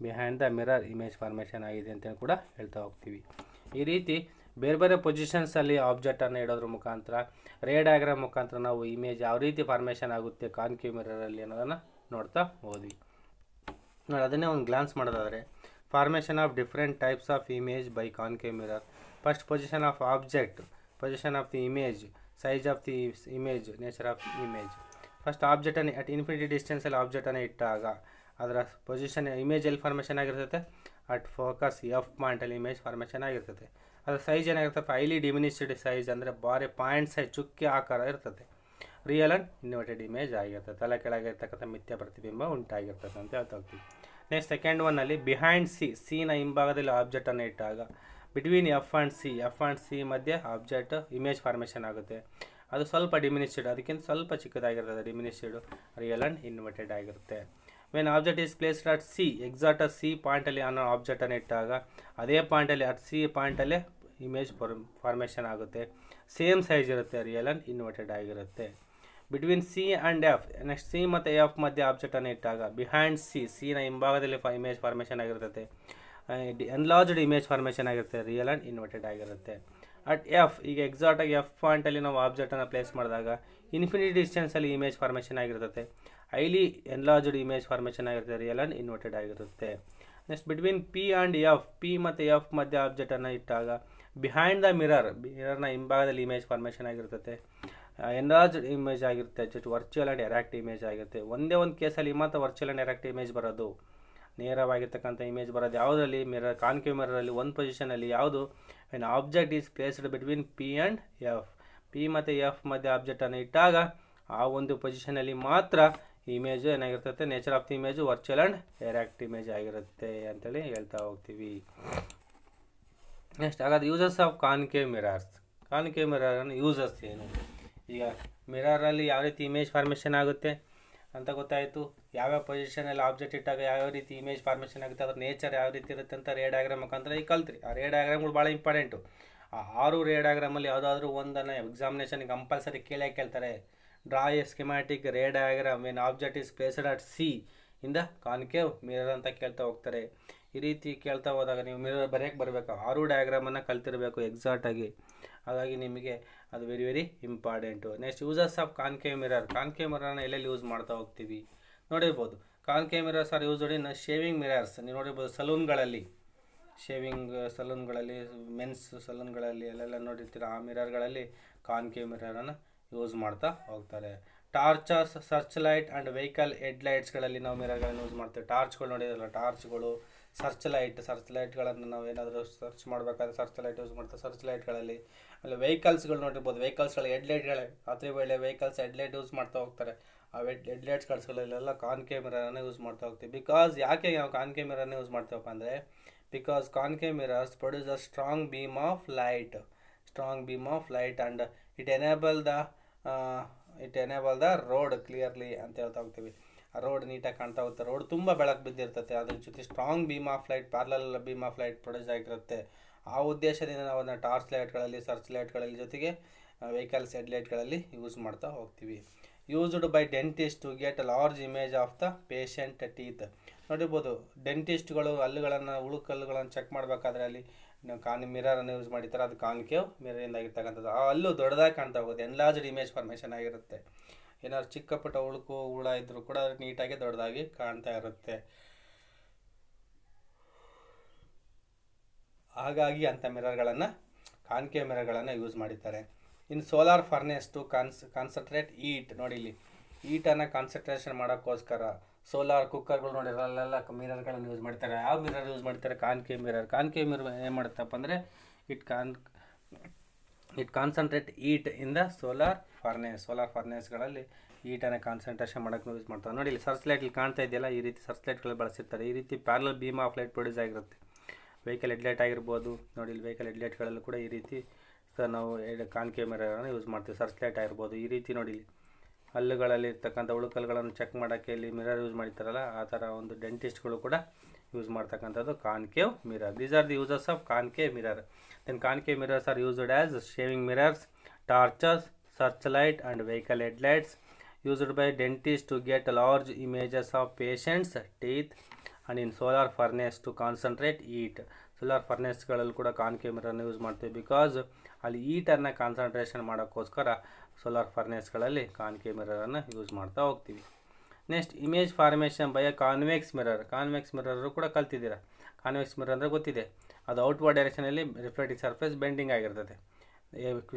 behind the mirror image formation ಆಗಿದೆ ಅಂತೇಳಿ ಕೂಡ ಹೇಳ್ತಾ ಹೋಗ್ತೀವಿ ಈ ರೀತಿ ಬೇರೆ ಬೇರೆ ಪೊಸಿಷನ್ಸಲ್ಲಿ ಆಬ್ಜೆಕ್ಟನ್ನು ಇಡೋದ್ರ ಮುಖಾಂತರ ರೇ ಡಯಾಗ್ರಾಮ್ ಮುಖಾಂತರ ನಾವು ಇಮೇಜ್ ಯಾವ ರೀತಿ ಫಾರ್ಮೇಷನ್ ಆಗುತ್ತೆ ಕಾನ್ಕ್ಯೂ ಮಿರರಲ್ಲಿ ಅನ್ನೋದನ್ನು ನೋಡ್ತಾ ಹೋದ್ವಿ ನೋಡಿ ಅದನ್ನೇ ಒಂದು ಗ್ಲಾನ್ಸ್ ಮಾಡೋದಾದರೆ formation of different types of image by concave mirror first position of object position of the image size of the image nature of image first ಆಬ್ಜೆಕ್ಟನ್ನು ಅಟ್ ಇನ್ಫಿನಿಟಿ ಡಿಸ್ಟೆನ್ಸಲ್ಲಿ ಆಬ್ಜೆಕ್ಟನ್ನು ಇಟ್ಟಾಗ ಅದರ ಪೊಸಿಷನ್ ಇಮೇಜ್ ಎಲ್ಲಿ ಫಾರ್ಮೇಷನ್ ಆಗಿರ್ತೈತೆ at focus F ಪಾಯಿಂಟಲ್ಲಿ image formation ಆಗಿರ್ತೈತೆ ಅದರ ಸೈಜ್ ಏನಾಗಿರ್ತದೆ ಹೈಲಿ ಡಿಮಿನಿಸ್ಟೆಡ್ ಸೈಜ್ ಅಂದರೆ ಬಾರಿ ಪಾಯಿಂಟ್ ಸೈಜ್ ಚುಕ್ಕಿ ಆಕಾರ ಇರ್ತದೆ ರಿಯಲ್ ಆ್ಯಂಡ್ ಇನ್ವರ್ಟೆಡ್ ಇಮೇಜ್ ಆಗಿರ್ತದೆ ತಲೆ ಕೆಳಗಿರ್ತಕ್ಕಂಥ ಮಿಥ್ಯ ಪ್ರತಿಬಿಂಬ ಉಂಟಾಗಿರ್ತದೆ ಅಂತ ಹೇಳ್ತಾ ಹೋಗ್ತೀವಿ ನೆಕ್ಸ್ಟ್ ಸೆಕೆಂಡ್ ಒನ್ನಲ್ಲಿ ಬಿಹೈಂಡ್ ಸಿ ಸೀನ ಹಿಂಭಾಗದಲ್ಲಿ ಆಬ್ಜೆಕ್ಟನ್ನು ಇಟ್ಟಾಗ between F and C F and C ಮಧ್ಯೆ ಆಬ್ಜೆಕ್ಟ್ ಇಮೇಜ್ ಫಾರ್ಮೇಷನ್ ಆಗುತ್ತೆ ಅದು ಸ್ವಲ್ಪ ಡಿಮಿನಿಸ್ಟೆಡ್ ಅದಕ್ಕಿಂತ ಸ್ವಲ್ಪ ಚಿಕ್ಕದಾಗಿರ್ತದೆ ಡಿಮಿನಿಸ್ಟೆಡ್ ರಿಯಲ್ ಆ್ಯಂಡ್ ಇನ್ವರ್ಟೆಡ್ ಆಗಿರುತ್ತೆ when object is placed at C exact at C ಪಾಯಿಂಟಲ್ಲಿ ಅನ್ನೋ ಆಬ್ಜೆಕ್ಟನ್ನು ಇಟ್ಟಾಗ ಅದೇ ಪಾಯಿಂಟಲ್ಲಿ ಅಟ್ ಸಿ ಪಾಯಿಂಟಲ್ಲೇ ಇಮೇಜ್ ಫಾರ್ ಫಾರ್ಮೇಷನ್ ಆಗುತ್ತೆ ಸೇಮ್ ಸೈಜ್ ಇರುತ್ತೆ ರಿಯಲ್ ಆ್ಯಂಡ್ ಇನ್ವರ್ಟೆಡ್ ಆಗಿರುತ್ತೆ between C and F next C ಮತ್ತು ಎಫ್ ಮಧ್ಯೆ ಆಬ್ಜೆಕ್ಟನ್ನು ಇಟ್ಟಾಗ ಬಿಹೈಂಡ್ ಸಿ ಸಿನ ಹಿಂಭಾಗದಲ್ಲಿ ಫಾ ಇಮೇಜ್ ಫಾರ್ಮೇಷನ್ ಆಗಿರುತ್ತೆ ಎನ್ಲಾರ್ಜ್ಡ್ ಇಮೇಜ್ ಫಾರ್ಮೇಷನ್ ಆಗಿರುತ್ತೆ ರಿಯಲ್ ಆ್ಯಂಡ್ ಇನ್ವರ್ಟೆಡ್ ಆಗಿರುತ್ತೆ ಅಟ್ ಎಫ್ ಈಗ ಎಕ್ಸಾಕ್ಟಾಗಿ ಎಫ್ ಪಾಯಿಂಟಲ್ಲಿ ನಾವು ಆಬ್ಜೆಕ್ಟನ್ನು ಪ್ಲೇಸ್ ಮಾಡಿದಾಗ ಇನ್ಫಿನಿಟ್ ಡಿಸ್ಟೆನ್ಸಲ್ಲಿ ಇಮೇಜ್ ಫಾರ್ಮೇಷನ್ ಆಗಿರ್ತದೆ ಹೈಲಿ ಎನ್ಲಾರ್ಜ್ಡ್ ಇಮೇಜ್ ಫಾರ್ಮೇಷನ್ ಆಗಿರುತ್ತೆ ರಿಯಲ್ ಆ್ಯಂಡ್ ಇನ್ವರ್ಟೆಡ್ ಆಗಿರುತ್ತೆ next between P and F P ಮತ್ತು ಎಫ್ ಮಧ್ಯೆ ಆಬ್ಜೆಕ್ಟನ್ನು ಇಟ್ಟಾಗ ಬಿಹೈಂಡ್ ದ ಮಿರರ್ ಮಿರರ್ನ ಹಿಂಭಾಗದಲ್ಲಿ ಇಮೇಜ್ ಫಾರ್ಮೇಷನ್ ಆಗಿರುತ್ತೆ ಎನ್ಲಾಜ್ಡ್ ಇಮೇಜ್ ಆಗಿರುತ್ತೆ just virtual and erect image ಆಗಿರುತ್ತೆ ಒಂದೇ ಒಂದು ಕೇಸಲ್ಲಿ ಮಾತ್ರ ವರ್ಚುವಲ್ ಆ್ಯಂಡ್ ಎರಾಕ್ಟ್ ಇಮೇಜ್ ಬರೋದು ನೇರವಾಗಿರ್ತಕ್ಕಂಥ ಇಮೇಜ್ ಬರೋದು ಯಾವುದರಲ್ಲಿ ಮಿರರ್ ಕಾನ್ಕ್ಯೂ ಮಿರರಲ್ಲಿ ಒಂದು ಪೊಸಿಷನಲ್ಲಿ ಯಾವುದು and object is placed between P and F P ಮತ್ತು ಎಫ್ ಮಧ್ಯೆ ಆಬ್ಜೆಕ್ಟನ್ನು ಇಟ್ಟಾಗ ಆ ಒಂದು ಪೊಸಿಷನಲ್ಲಿ ಮಾತ್ರ ಇಮೇಜ್ ಏನಾಗಿರ್ತೈತೆ nature of the image virtual and direct image ಆಗಿರುತ್ತೆ ಅಂತೇಳಿ ಹೇಳ್ತಾ ಹೋಗ್ತೀವಿ ನೆಕ್ಸ್ಟ್ ಹಾಗಾದ್ರೆ ಯೂಸಸ್ ಆಫ್ ಮಿರರ್ಸ್ ಮಿರರ್ಸ್ ಕೆ ಮಿರಾರನ್ನು ಯೂಸಸ್ ಏನು ಈಗ ಮಿರರಲ್ಲಿ ಯಾವ ರೀತಿ ಇಮೇಜ್ ಫಾರ್ಮೇಷನ್ ಆಗುತ್ತೆ ಅಂತ ಗೊತ್ತಾಯಿತು ಯಾವ್ಯಾವ ಪೊಸಿಷನಲ್ಲಿ ಆಬ್ಜೆಕ್ಟ್ ಇಟ್ಟಾಗ ಯಾವ ರೀತಿ ಇಮೇಜ್ ಫಾರ್ಮೇಷನ್ ಆಗುತ್ತೆ ಅದ್ರ ನೇಚರ್ ಯಾವ ರೀತಿ ಇರುತ್ತೆ ಅಂತ ರೇ ಡಯಾಗ್ರಾಮ್ ಮುಖಾಂತರ ಈಗ ಕಲ್ತ್ರಿ ಆ ರೇ ಡಯಾಗ್ರಾಮ್ಗಳು ಭಾಳ ಇಂಪಾರ್ಟೆಂಟು ಆ ಆರು ರೇ ಡಯಾಗ್ರಾಮಲ್ಲಿ ಯಾವುದಾದ್ರೂ ಒಂದನ್ನು ಎಕ್ಸಾಮಿನೇಷನ್ಗೆ ಕಂಪಲ್ಸರಿ ಕೇಳೇ ಕೇಳ್ತಾರೆ draw schematic ray diagram diagram when is placed at C c in the concave ಅಂತ ಕೇಳ್ತಾ ಹೋಗ್ತಾರೆ ಈ ರೀತಿ ಕೇಳ್ತಾ ಹೋದಾಗ ನೀವು ಮಿರರ್ ಬರೆಯೋಕ್ಕೆ ಬರಬೇಕು ಆರು ಡಯಾಗ್ರಾಮನ್ನು ಕಲ್ತಿರಬೇಕು ಎಕ್ಸಾಕ್ಟಾಗಿ ಹಾಗಾಗಿ ನಿಮಗೆ ಅದು very very important next users of concave mirror concave ಮಿರರ್ನ ಎಲ್ಲೆಲ್ಲಿ ಯೂಸ್ ಮಾಡ್ತಾ ಹೋಗ್ತೀವಿ ನೋಡಿರ್ಬೋದು concave mirrors are use in shaving mirrors ನೀವು ನೋಡಿರ್ಬೋದು ಸಲೂನ್ಗಳಲ್ಲಿ ಶೇವಿಂಗ್ ಸಲೂನ್ಗಳಲ್ಲಿ ಮೆನ್ಸ್ ಸಲೂನ್ಗಳಲ್ಲಿ ಅಲ್ಲೆಲ್ಲ ನೋಡಿರ್ತೀರ ಆ ಮಿರರ್ಗಳಲ್ಲಿ ಕಾನ್ಕೇವ್ ಮಿರರನ್ನು ಯೂಸ್ ಮಾಡ್ತಾ ಹೋಗ್ತಾರೆ torches search light and vehicle head ಲೈಟ್ಸ್ಗಳಲ್ಲಿ ನಾವು ಮಿರರ್ಗಳನ್ನು ಯೂಸ್ ಮಾಡ್ತೇವೆ ಟಾರ್ಚ್ಗಳು ನೋಡಿರಲ್ಲ ಟಾರ್ಚ್ಗಳು ಸರ್ಚ್ ಲೈಟ್ ಸರ್ಚ್ ಲೈಟ್ಗಳನ್ನು ನಾವು ಏನಾದರೂ ಸರ್ಚ್ ಮಾಡಬೇಕಾದ್ರೆ ಸರ್ಚ್ ಲೈಟ್ ಯೂಸ್ ಮಾಡ್ತಾ ಸರ್ಚ್ ಲೈಟ್ಗಳಲ್ಲಿ ಆಮೇಲೆ ವೆಹಿಕಲ್ಸ್ಗಳು ನೋಡಿರ್ಬೋದು ವೆಹಿಕಲ್ಸ್ಗಳ ಹೆಡ್ ಲೈಟ್ಗಳ ರಾತ್ರಿ ವೇಳೆ ವೆಹಿಕಲ್ಸ್ ಹೆಡ್ ಲೈಟ್ ಯೂಸ್ ಮಾಡ್ತಾ ಹೋಗ್ತಾರೆ ಆ ಹೆಡ್ ಹೆಡ್ ಲೈಟ್ಸ್ಗಳಲ್ಲೆಲ್ಲ ಕಾನ್ ಮಿರರನ್ನು ಯೂಸ್ ಮಾಡ್ತಾ ಹೋಗ್ತೀವಿ ಬಿಕಾಸ್ ಯಾಕೆ ನಾವು ಕಾನ್ ಮಿರರನ್ನು ಯೂಸ್ ಮಾಡ್ತೇವಪ್ಪ ಅಂದರೆ ಬಿಕಾಸ್ ಕಾನ್ mirrors produce a strong beam of light strong beam of light and it enable the it enable the road clearly ಅಂತ ಹೇಳ್ತಾ ಹೋಗ್ತೀವಿ ರೋಡ್ ನೀಟಾಗಿ ಕಾಣ್ತಾ ಹೋಗುತ್ತೆ ರೋಡ್ ತುಂಬ ಬೆಳಕು ಬಿದ್ದಿರ್ತದೆ ಅದ್ರ ಜೊತೆ strong beam of light parallel beam of light produce ಆಗಿರುತ್ತೆ ಆ ಉದ್ದೇಶದಿಂದ ನಾವು ಅದನ್ನು ಟಾರ್ಚ್ ಲೈಟ್ಗಳಲ್ಲಿ ಸರ್ಚ್ ಲೈಟ್ಗಳಲ್ಲಿ ಜೊತೆಗೆ ವೆಹಿಕಲ್ಸ್ ಹೆಡ್ ಲೈಟ್ಗಳಲ್ಲಿ ಯೂಸ್ ಮಾಡ್ತಾ ಹೋಗ್ತೀವಿ used by dentist to get large image of the patient teeth ನೋಡಿರ್ಬೋದು ಡೆಂಟಿಸ್ಟ್ಗಳು ಹಲ್ಲುಗಳನ್ನು ಉಳುಕಲ್ಲುಗಳನ್ನು ಚೆಕ್ ಮಾಡಬೇಕಾದ್ರೆ ಅಲ್ಲಿ ನೀವು ಕಾನ್ ಅನ್ನು ಯೂಸ್ ಮಾಡಿರ್ತಾರೆ ಅದು ಕಾನ್ಕೇವ್ ಮಿರರಿಂದ ಆಗಿರ್ತಕ್ಕಂಥದ್ದು ಅಲ್ಲೂ ದೊಡ್ಡದಾಗಿ ಕಾಣ್ತಾ ಹೋಗುತ್ತೆ ಎನ್ಲಾರ್ಜ್ಡ್ ಇಮೇಜ್ ಫಾರ್ಮೇಷನ್ ಆಗಿರುತ್ತೆ ಏನಾದ್ರು ಚಿಕ್ಕ ಪುಟ್ಟ ಉಳುಕು ಹುಳ ಇದ್ದರೂ ಕೂಡ ನೀಟಾಗಿ ದೊಡ್ಡದಾಗಿ ಕಾಣ್ತಾ ಇರುತ್ತೆ ಹಾಗಾಗಿ ಅಂತ ಮಿರರ್ಗಳನ್ನು ಕಾನ್ಕೇವ್ ಮಿರರ್ಗಳನ್ನು ಯೂಸ್ ಮಾಡಿದ್ದಾರೆ ಇನ್ನು ಸೋಲಾರ್ ಫರ್ನೆಸ್ ಟು ಕಾನ್ಸ್ ಕಾನ್ಸಂಟ್ರೇಟ್ ಈಟ್ ನೋಡಿ ಇಲ್ಲಿ ಈಟನ್ನು ಕಾನ್ಸಂಟ್ರೇಷನ್ ಮಾಡೋಕ್ಕೋಸ್ಕರ ಸೋಲಾರ್ ಕುಕ್ಕರ್ಗಳು ನೋಡಿರಲ್ಲೆಲ್ಲ ಅಲ್ಲೆಲ್ಲ ಮಿರರ್ಗಳನ್ನು ಯೂಸ್ ಮಾಡ್ತಾರೆ ಯಾವ ಮಿರರ್ ಯೂಸ್ ಮಾಡ್ತಾರೆ ಕಾನ್ಕೇವ್ ಮಿರರ್ ಕಾನ್ಕೇವ್ ಮಿರರ್ ಏನು ಮಾಡುತ್ತಪ್ಪ ಅಂದರೆ ಇಟ್ ಕಾನ್ ಇಟ್ ಕಾನ್ಸಂಟ್ರೇಟ್ ಈಟ್ ಇಂದ ಸೋಲಾರ್ ಫರ್ನೇಸ್ ಸೋಲಾರ್ ಫರ್ನೇಸ್ಗಳಲ್ಲಿ ಈಟನ್ನು ಕಾನ್ಸಂಟ್ರೇಷನ್ ಮಾಡೋಕ್ಕೆ ಯೂಸ್ ಮಾಡ್ತಾರೆ ನೋಡಿ ಇಲ್ಲಿ ಸರ್ಚ್ ಲೈಟ್ಲಿ ಕಾಣ್ತಾ ಇದೆಯಲ್ಲ ಈ ರೀತಿ ಸರ್ಚ್ ಲೈಟ್ಗಳು ಬಳಸಿರ್ತಾರೆ ಈ ರೀತಿ parallel beam of light produce ಆಗಿರುತ್ತೆ ವೆಹಿಕಲ್ ಹೆಡ್ಲೈಟ್ ಆಗಿರ್ಬೋದು ನೋಡಿ ಇಲ್ಲಿ ವೆಹಿಕಲ್ ಹೆಡ್ಲೈಟ್ಗಳಲ್ಲೂ ಕೂಡ ಈ ರೀತಿ ನಾವು ಕಾನ್ ಕ್ಯಾಮೆರಾನ ಯೂಸ್ ಮಾಡ್ತೀವಿ ಸರ್ಚ್ ಲೈಟ್ ಆಗಿರ್ಬೋದು ಈ ರೀತಿ ನೋಡಿ ಇಲ್ಲಿ ಹಲ್ಲುಗಳಲ್ಲಿ ಇರ್ತಕ್ಕಂಥ ಉಳುಕಲ್ಗಳನ್ನು ಚೆಕ್ ಮಾಡೋಕ್ಕೆ ಇಲ್ಲಿ ಮಿರರ್ ಯೂಸ್ ಮಾಡ್ತಾರಲ್ಲ ಆ ಥರ ಒಂದು ಡೆಂಟಿಸ್ಟ್ಗಳು ಕೂಡ ಯೂಸ್ ಮಾಡ್ತಕ್ಕಂಥದ್ದು concave mirror these are the uses of concave mirror then concave mirrors are used as shaving mirrors torches search light and vehicle head lights used by dentist to get large images of patients teeth and in solar furnace to concentrate heat solar ಫರ್ನೆಸ್ಗಳಲ್ಲಿ ಕೂಡ concave ಮಿರರ್ನ use ಮಾಡ್ತೀವಿ because ಅಲ್ಲಿ ಈಟನ್ನು concentration ಮಾಡೋಕ್ಕೋಸ್ಕರ ಸೋಲಾರ್ ಫರ್ನೇಸ್ಗಳಲ್ಲಿ concave ಮಿರರನ್ನು ಯೂಸ್ ಮಾಡ್ತಾ ಹೋಗ್ತೀವಿ next image formation by convex mirror convex mirror ಕೂಡ ಕಲ್ತಿದ್ದೀರ ಕಾನ್ವೆಕ್ಸ್ ಮಿರರ್ ಅಂದರೆ ಗೊತ್ತಿದೆ ಅದು ಔಟ್ವರ್ಡ್ ಡೈರೆಕ್ಷನಲ್ಲಿ ರಿಫ್ಲೆಕ್ಟಿಂಗ್ ಸರ್ಫೇಸ್ ಬೆಂಡಿಂಗ್ ಆಗಿರ್ತದೆ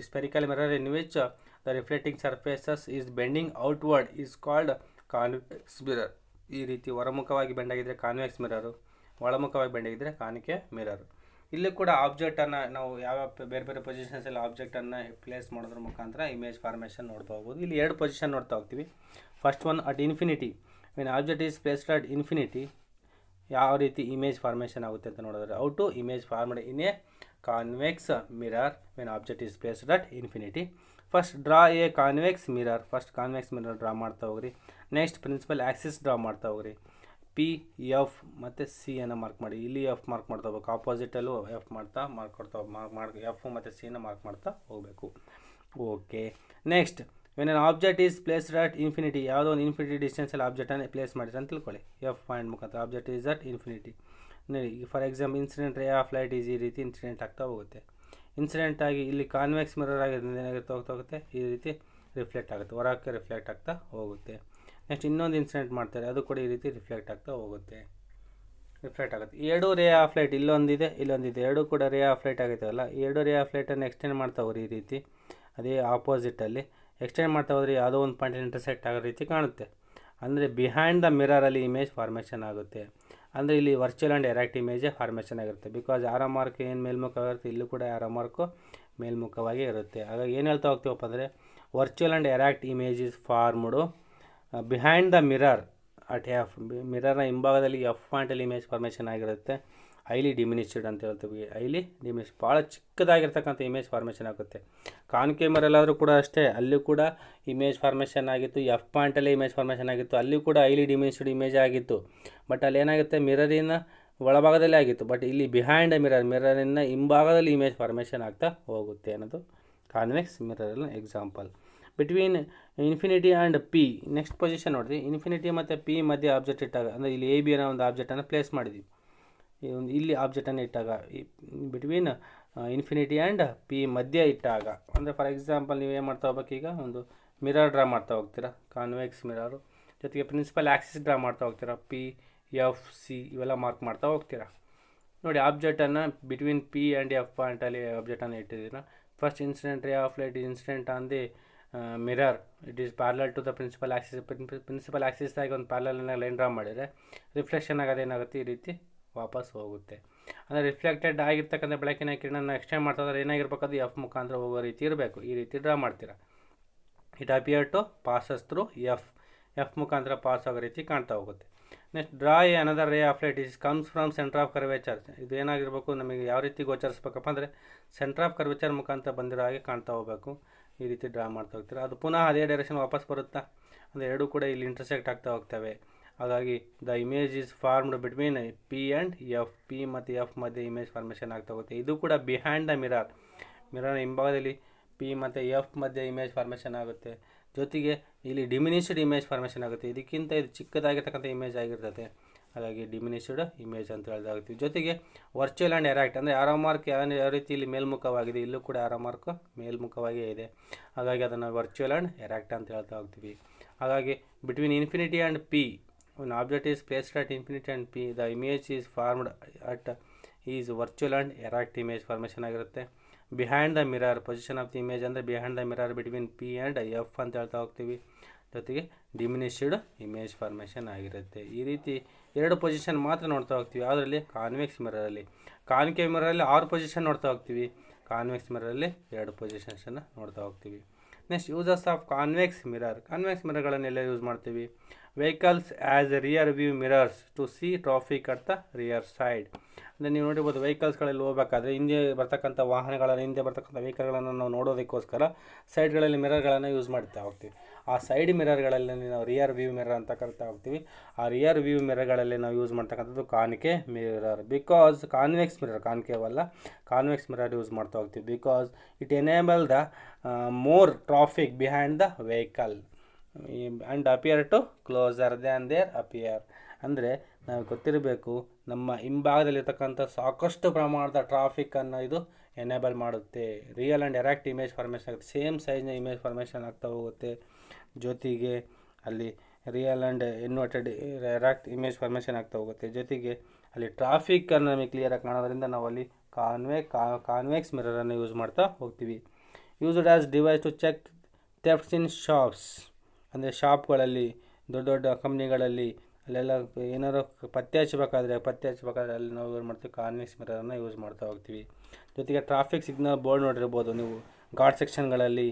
spherical mirror in which the reflecting surfaces is bending outward is called convex mirror ಈ ರೀತಿ ಹೊರಮುಖವಾಗಿ ಬೆಂಡಾಗಿದ್ದರೆ ಕಾನ್ವೆಕ್ಸ್ ಮಿರರು ಒಳಮುಖವಾಗಿ ಬೆಂಡಾಗಿದ್ದರೆ ಕಾನಿಕೆ ಮಿರರು ಇಲ್ಲಿ ಕೂಡ ಆಬ್ಜೆಕ್ಟನ್ನು ನಾವು ಯಾವ್ಯಾವ ಬೇರೆ ಬೇರೆ ಪೊಸಿಷನ್ಸಲ್ಲಿ ಆಬ್ಜೆಕ್ಟನ್ನು ಪ್ಲೇಸ್ ಮಾಡೋದ್ರ ಮುಖಾಂತರ ಇಮೇಜ್ ಫಾರ್ಮೇಷನ್ ನೋಡ್ತಾ ಹೋಗ್ಬೋದು ಇಲ್ಲಿ ಎರಡು ಪೊಸಿಷನ್ ನೋಡ್ತಾ ಹೋಗ್ತೀವಿ first one at infinity mean object is placed at infinity ಯಾವ ರೀತಿ ಇಮೇಜ್ ಫಾರ್ಮೇಷನ್ ಆಗುತ್ತೆ ಅಂತ ನೋಡಿದ್ರೆ how to image form in a convex mirror mean object is placed at infinity first draw a convex mirror first convex mirror draw ಮಾಡ್ತಾ ಹೋಗ್ರಿ next principal Axis draw ಮಾಡ್ತಾ ಹೋಗ್ರಿ P F e, ಮತ್ತು ಸಿಯನ್ನು mark ಮಾಡಿ ಇಲ್ಲಿ F mark ಮಾಡ್ತಾ ಹೋಗ್ಬೇಕು ಆಪೋಸಿಟಲ್ಲೂ ಎಫ್ ಮಾಡ್ತಾ ಮಾರ್ಕ್ ಕೊಡ್ತಾ ಮಾರ್ಕ್ ಮಾಡಿ ಎಫ್ ಮತ್ತು ಸಿಯನ್ನು ಮಾರ್ಕ್ ಮಾಡ್ತಾ ಹೋಗಬೇಕು okay next when an object is placed at infinity ಯಾವುದೋ ಒಂದು ಇನ್ಫಿನಿಟಿ ಡಿಸ್ಟೆನ್ಸಲ್ಲಿ ಆಬ್ಜೆಕ್ಟನ್ನು ಪ್ಲೇಸ್ ಮಾಡಿದ್ರೆ ಅಂತ ತಿಳ್ಕೊಳ್ಳಿ ಎಫ್ ಪಾಯಿಂಟ್ ಮುಖಾಂತರ ಆಬ್ಜೆಕ್ಟ್ ಈಸ್ ಅಟ್ ಇನ್ಫಿನಿಟಿ ನೋಡಿ for example incident ray of light is ಈ ರೀತಿ ಇನ್ಸಿಡೆಂಟ್ ಆಗ್ತಾ ಹೋಗುತ್ತೆ ಇನ್ಸಿಡೆಂಟ್ ಆಗಿ ಇಲ್ಲಿ ಕಾನ್ವೆಕ್ಸ್ ಮಿರರ್ ಆಗಿರೋದ್ರಿಂದ ಏನಾಗಿರುತ್ತೆ ಹೋಗ್ತಾ ಹೋಗುತ್ತೆ ಈ ರೀತಿ ರಿಫ್ಲೆಕ್ಟ್ ಆಗುತ್ತೆ ಹೊರಕ್ಕೆ ರಿಫ್ಲೆಕ್ಟ್ ಆಗ್ತಾ ಹೋಗುತ್ತೆ ನೆಕ್ಸ್ಟ್ ಇನ್ನೊಂದು ಇನ್ಸಿಡೆಂಟ್ ಮಾಡ್ತಾರೆ ಅದು ಕೂಡ ಈ ರೀತಿ ರಿಫ್ಲೆಕ್ಟ್ ಆಗ್ತಾ ಹೋಗುತ್ತೆ ರಿಫ್ಲೆಕ್ಟ್ ಆಗುತ್ತೆ ಎರಡು ರೇ ಆಫ್ ಲೈಟ್ ಇಲ್ಲೊಂದಿದೆ ಇಲ್ಲೊಂದಿದೆ ಎರಡು ಕೂಡ ರೇ ಆಫ್ ಲೈಟ್ ಆಗಿದ್ದಾವಲ್ಲ ಎರಡು ರೇ ಆಫ್ ಲೈಟನ್ನು ಎಕ್ಸ್ಟೆಂಡ್ ಮಾಡ್ತಾ ಹೋಗ್ರಿ ಈ ರೀತಿ ಅದೇ ಆಪೋಸಿಟಲ್ಲಿ ಎಕ್ಸ್ಟೆಂಡ್ ಮಾಡ್ತಾ ಹೋದ್ರೆ ಯಾವುದೋ ಒಂದು ಪಾಯಿಂಟ್ ಇಂಟರ್ಸೆಕ್ಟ್ ಆಗೋ ರೀತಿ ಕಾಣುತ್ತೆ ಅಂದರೆ ಬಿಹೈಂಡ್ ದ ಮಿರರಲ್ಲಿ ಇಮೇಜ್ ಫಾರ್ಮೇಷನ್ ಆಗುತ್ತೆ ಅಂದರೆ ಇಲ್ಲಿ ವರ್ಚುವಲ್ ಆ್ಯಂಡ್ ಎರಾಕ್ಟ್ ಇಮೇಜೇ ಫಾರ್ಮೇಷನ್ ಆಗಿರುತ್ತೆ ಬಿಕಾಸ್ ಆರೋ ಮಾರ್ಕ್ ಏನು ಮೇಲ್ಮುಖವಾಗಿರುತ್ತೆ ಇಲ್ಲೂ ಕೂಡ ಆರೋ ಮಾರ್ಕು ಮೇಲ್ಮುಖವಾಗಿ ಇರುತ್ತೆ ಹಾಗಾಗಿ ಏನು ಹೇಳ್ತಾ ಹೋಗ್ತೀವಪ್ಪ ಅಂದರೆ virtual and erect image is formed behind the mirror at F ಮಿರರ್ನ ಹಿಂಭಾಗದಲ್ಲಿ ಎಫ್ ಪಾಯಿಂಟಲ್ಲಿ ಇಮೇಜ್ ಫಾರ್ಮೇಷನ್ ಆಗಿರುತ್ತೆ ಹೈಲಿ ಡಿಮಿನಿಶ್ಡ್ ಅಂತ ಹೇಳ್ತೀವಿ ಹೈಲಿ ಡಿಮಿನಿಶ್ ಭಾಳ ಚಿಕ್ಕದಾಗಿರ್ತಕ್ಕಂಥ ಇಮೇಜ್ ಫಾರ್ಮೇಷನ್ ಆಗುತ್ತೆ ಕಾನ್ ಕ್ಯಾಮರಲ್ಲಾದರೂ ಕೂಡ ಅಷ್ಟೇ ಅಲ್ಲಿ ಕೂಡ ಇಮೇಜ್ ಫಾರ್ಮೇಷನ್ ಆಗಿತ್ತು ಎಫ್ ಪಾಯಿಂಟಲ್ಲಿ ಇಮೇಜ್ ಫಾರ್ಮೇಷನ್ ಆಗಿತ್ತು ಅಲ್ಲಿ ಕೂಡ ಹೈಲಿ ಡಿಮಿನಿಶ್ಡ್ ಇಮೇಜ್ ಆಗಿತ್ತು ಬಟ್ ಅಲ್ಲಿ ಏನಾಗುತ್ತೆ ಮಿರರಿನ ಒಳಭಾಗದಲ್ಲಿ ಆಗಿತ್ತು ಬಟ್ ಇಲ್ಲಿ ಬಿಹೈಂಡ್ ಮಿರರ್ ಮಿರರಿನ ಹಿಂಭಾಗದಲ್ಲಿ ಇಮೇಜ್ ಫಾರ್ಮೇಷನ್ ಆಗ್ತಾ ಹೋಗುತ್ತೆ ಅನ್ನೋದು ಕಾನ್ವೆಕ್ಸ್ ಮಿರರ್ನ example between infinity and P next position ನೋಡಿರಿ ಇನ್ಫಿನಿಟಿ ಮತ್ತು ಪಿ ಮಧ್ಯೆ ಆಬ್ಜೆಕ್ಟ್ ಇಟ್ಟಾಗ ಅಂದರೆ ಇಲ್ಲಿ ಎ ಬಿ ಅನ್ನೋ ಒಂದು ಆಬ್ಜೆಕ್ಟನ್ನು ಪ್ಲೇಸ್ ಮಾಡಿದ್ವಿ ಒಂದು ಇಲ್ಲಿ ಆಬ್ಜೆಕ್ಟನ್ನು ಇಟ್ಟಾಗ ಬಿಟ್ವೀನ್ ಇನ್ಫಿನಿಟಿ ಆ್ಯಂಡ್ ಪಿ ಮಧ್ಯೆ ಇಟ್ಟಾಗ ಅಂದರೆ ಫಾರ್ ಎಕ್ಸಾಂಪಲ್ ನೀವು ಏನು ಮಾಡ್ತಾ ಈಗ ಒಂದು ಮಿರರ್ ಡ್ರಾ ಮಾಡ್ತಾ ಹೋಗ್ತೀರಾ ಕಾನ್ವೆಕ್ಸ್ ಮಿರರು ಜೊತೆಗೆ ಪ್ರಿನ್ಸಿಪಲ್ ಆ್ಯಕ್ಸಿಸ್ ಡ್ರಾ ಮಾಡ್ತಾ ಹೋಗ್ತೀರಾ ಪಿ ಎಫ್ ಸಿ ಇವೆಲ್ಲ ಮಾರ್ಕ್ ಮಾಡ್ತಾ ಹೋಗ್ತೀರಾ ನೋಡಿ ಆಬ್ಜೆಕ್ಟನ್ನು ಬಿಟ್ವೀನ್ ಪಿ ಆ್ಯಂಡ್ ಎಫ್ ಪಾಯಿಂಟಲ್ಲಿ ಆಬ್ಜೆಕ್ಟನ್ನು ಇಟ್ಟಿದ್ದೀರಾ first incident ray of light incident on mirror it is parallel to the principal axis principal ಆಗಿ ಒಂದು ಪ್ಯಾರಲಲ್ನಾಗ ಲೈನ್ ಡ್ರಾ ಮಾಡಿದರೆ ರಿಫ್ಲೆಕ್ಷನ್ ಏನಾಗುತ್ತೆ ಈ ರೀತಿ ವಾಪಸ್ ಹೋಗುತ್ತೆ ಅಂದರೆ ರಿಫ್ಲೆಕ್ಟೆಡ್ ಆಗಿರ್ತಕ್ಕಂಥ ಬೆಳಕಿನ ಕಿರಣನ ಎಕ್ಸ್ಟೆಂಡ್ ಮಾಡ್ತಾ ಇದ್ರೆ ಏನಾಗಿರ್ಬೇಕು ಎಫ್ ಮುಖಾಂತರ ಹೋಗೋ ರೀತಿ ಇರಬೇಕು ಈ ರೀತಿ ಡ್ರಾ ಮಾಡ್ತೀರಾ it appear to passes through F F ಮುಖಾಂತರ ಪಾಸ್ ಆಗೋ ರೀತಿ ಕಾಣ್ತಾ ಹೋಗುತ್ತೆ next draw a another ray of light is comes from centre of curvature ಇದು ಏನಾಗಿರ್ಬೇಕು ನಮಗೆ ಯಾವ ರೀತಿ ಗೋಚರಿಸ್ಬೇಕಪ್ಪ ಅಂದರೆ ಸೆಂಟರ್ ಆಫ್ ಕರ್ವೇಚರ್ ಮುಖಾಂತರ ಬಂದಿರೋ ಹಾಗೆ ಕಾಣ್ತಾ ಹೋಗಬೇಕು ಈ ರೀತಿ ಡ್ರಾ ಮಾಡ್ತಾ ಹೋಗ್ತೀರಾ ಅದು ಪುನಃ ಅದೇ ಡೈರೆಕ್ಷನ್ ವಾಪಸ್ ಬರುತ್ತಾ ಅಂದರೆ ಎರಡೂ ಕೂಡ ಇಲ್ಲಿ ಇಂಟರ್ಸೆಕ್ಟ್ ಆಗ್ತಾ ಹೋಗ್ತವೆ ಹಾಗಾಗಿ the image is formed between P and F P ಮತ್ತು ಎಫ್ ಮಧ್ಯೆ ಇಮೇಜ್ ಫಾರ್ಮೇಷನ್ ಆಗ್ತಾ ಹೋಗುತ್ತೆ ಇದು ಕೂಡ ಬಿಹ್ಯಾಂಡ್ ದ ಮಿರರ್ ಮಿರರ್ ಹಿಂಭಾಗದಲ್ಲಿ ಪಿ ಮತ್ತು ಎಫ್ ಮಧ್ಯೆ ಇಮೇಜ್ ಫಾರ್ಮೇಷನ್ ಆಗುತ್ತೆ ಜೊತೆಗೆ ಇಲ್ಲಿ ಡಿಮಿನಿಷಡ್ ಇಮೇಜ್ ಫಾರ್ಮೇಷನ್ ಆಗುತ್ತೆ ಇದಕ್ಕಿಂತ ಇದು ಚಿಕ್ಕದಾಗಿರ್ತಕ್ಕಂಥ ಇಮೇಜ್ ಆಗಿರ್ತದೆ ಹಾಗಾಗಿ ಡಿಮಿನಿಷಡ್ ಇಮೇಜ್ ಅಂತ ಹೇಳ್ದಾಗ್ತೀವಿ ಜೊತೆಗೆ ವರ್ಚುವಲ್ ಆ್ಯಂಡ್ ಎರಾಕ್ಟ್ ಅಂದರೆ ಆರೋ ಮಾರ್ಕ್ ಯಾವ ರೀತಿ ಇಲ್ಲಿ ಮೇಲ್ಮುಖವಾಗಿದೆ ಇಲ್ಲೂ ಕೂಡ ಆರೋ ಮಾರ್ಕ್ ಮೇಲ್ಮುಖವಾಗೇ ಇದೆ ಹಾಗಾಗಿ ಅದನ್ನು ವರ್ಚುವಲ್ ಆ್ಯಂಡ್ ಎರಾಕ್ಟ್ ಅಂತ ಹೇಳ್ತಾ ಹೋಗ್ತೀವಿ ಹಾಗಾಗಿ between infinity and P one object is placed at infinity and P the image is formed at is virtual and erect image formation ಆಗಿರುತ್ತೆ behind the mirror position of the image ಅಂದರೆ behind the mirror between P and F ಅಂತ ಹೇಳ್ತಾ ಹೋಗ್ತೀವಿ ಜೊತೆಗೆ ಡಿಮಿನಿಷಡ್ image formation ಆಗಿರುತ್ತೆ ಈ ರೀತಿ ಎರಡು ಪೊಸಿಷನ್ ಮಾತ್ರ ನೋಡ್ತಾ ಹೋಗ್ತೀವಿ ಅದರಲ್ಲಿ ಕಾನ್ವೆಕ್ಸ್ ಮಿರರಲ್ಲಿ ಕಾನ್ಕೇವ್ ಮಿರರಲ್ಲಿ ಆರು ಪೊಸಿಷನ್ ನೋಡ್ತಾ ಹೋಗ್ತೀವಿ ಕಾನ್ವೆಕ್ಸ್ ಮಿರರಲ್ಲಿ ಎರಡು ಪೊಸಿಷನ್ಸನ್ನು ನೋಡ್ತಾ ಹೋಗ್ತೀವಿ next uses of convex mirror convex ಮಿರರ್ಗಳನ್ನೆಲ್ಲ ಯೂಸ್ ಮಾಡ್ತೀವಿ vehicles as rear view mirrors to see traffic at the rear side ಅಂದರೆ ನೀವು ನೋಡಿರ್ಬೋದು ವೆಹಿಕಲ್ಸ್ಗಳಲ್ಲಿ ಹೋಗಬೇಕಾದ್ರೆ ಹಿಂದೆ ಬರ್ತಕ್ಕಂಥ ವಾಹನಗಳನ್ನು ಹಿಂದೆ ಬರ್ತಕ್ಕಂಥ ವೆಹಿಕಲ್ಗಳನ್ನು ನಾವು ನೋಡೋದಕ್ಕೋಸ್ಕರ ಸೈಡ್ಗಳಲ್ಲಿ ಮಿರರ್ಗಳನ್ನು ಯೂಸ್ ಮಾಡ್ತಾ ಹೋಗ್ತೀವಿ ಆ ಸೈಡ್ ಮಿರರ್ಗಳಲ್ಲಿ ನಾವು ರಿಯರ್ ವ್ಯೂ ಮಿರರ್ ಅಂತ ಕರಿತಾ ಹೋಗ್ತೀವಿ ಆ ರಿಯರ್ ವ್ಯೂ ಮಿರರ್ಗಳಲ್ಲಿ ನಾವು ಯೂಸ್ ಮಾಡ್ತಕ್ಕಂಥದ್ದು ಕಾಣಿಕೆ ಮಿರರ್ ಬಿಕಾಸ್ ಕಾನ್ವೆಕ್ಸ್ ಮಿರರ್ ಕಾಣಿಕೆವಲ್ಲ ಕಾನ್ವೆಕ್ಸ್ ಮಿರರ್ ಯೂಸ್ ಮಾಡ್ತಾ ಹೋಗ್ತೀವಿ because it enable the more traffic behind the vehicle and appear to closer than there appear ಅಂದರೆ ನಾವು ಗೊತ್ತಿರಬೇಕು ನಮ್ಮ ಹಿಂಭಾಗದಲ್ಲಿರ್ತಕ್ಕಂಥ ಸಾಕಷ್ಟು ಪ್ರಮಾಣದ ಟ್ರಾಫಿಕ್ಕನ್ನು ಇದು ಎನೇಬಲ್ ಮಾಡುತ್ತೆ real and erect image formation ಆಗುತ್ತೆ ಸೇಮ್ ಸೈಜ್ನ ಇಮೇಜ್ ಫಾರ್ಮೇಷನ್ ಆಗ್ತಾ ಹೋಗುತ್ತೆ ಜೊತೆಗೆ ಅಲ್ಲಿ ರಿಯಲ್ ಆ್ಯಂಡ್ ಇನ್ವರ್ಟೆಡ್ ರ್ಯಾಕ್ಟ್ ಇಮೇಜ್ ಫಾರ್ಮೇಷನ್ ಆಗ್ತಾ ಹೋಗುತ್ತೆ ಜೊತೆಗೆ ಅಲ್ಲಿ ಟ್ರಾಫಿಕ್ಕನ್ನು ನಮಗೆ ಕ್ಲಿಯರಾಗಿ ಕಾಣೋದ್ರಿಂದ ನಾವು ಅಲ್ಲಿ ಕಾನ್ವೆ ಕಾನ್ವೆಕ್ಸ್ ಮಿರರನ್ನು ಯೂಸ್ ಮಾಡ್ತಾ ಹೋಗ್ತೀವಿ used as device to check thefts in shops ಅಂದರೆ ಶಾಪ್ಗಳಲ್ಲಿ ದೊಡ್ಡ ದೊಡ್ಡ ಕಂಪ್ನಿಗಳಲ್ಲಿ ಅಲ್ಲೆಲ್ಲ ಏನಾದ್ರು ಪತ್ತೆ ಹಚ್ಚಬೇಕಾದ್ರೆ ಪತ್ತೆ ಹಚ್ಚಬೇಕಾದ್ರೆ ಅಲ್ಲಿ ನಾವು ಏನು ಮಾಡ್ತೀವಿ ಕಾನ್ವೆಕ್ಸ್ ಮಿರರನ್ನು ಯೂಸ್ ಮಾಡ್ತಾ ಹೋಗ್ತೀವಿ ಜೊತೆಗೆ ಟ್ರಾಫಿಕ್ ಸಿಗ್ನಲ್ ಬೋರ್ಡ್ ನೋಡಿರ್ಬೋದು ನೀವು ಗಾರ್ಡ್ ಸೆಕ್ಷನ್ಗಳಲ್ಲಿ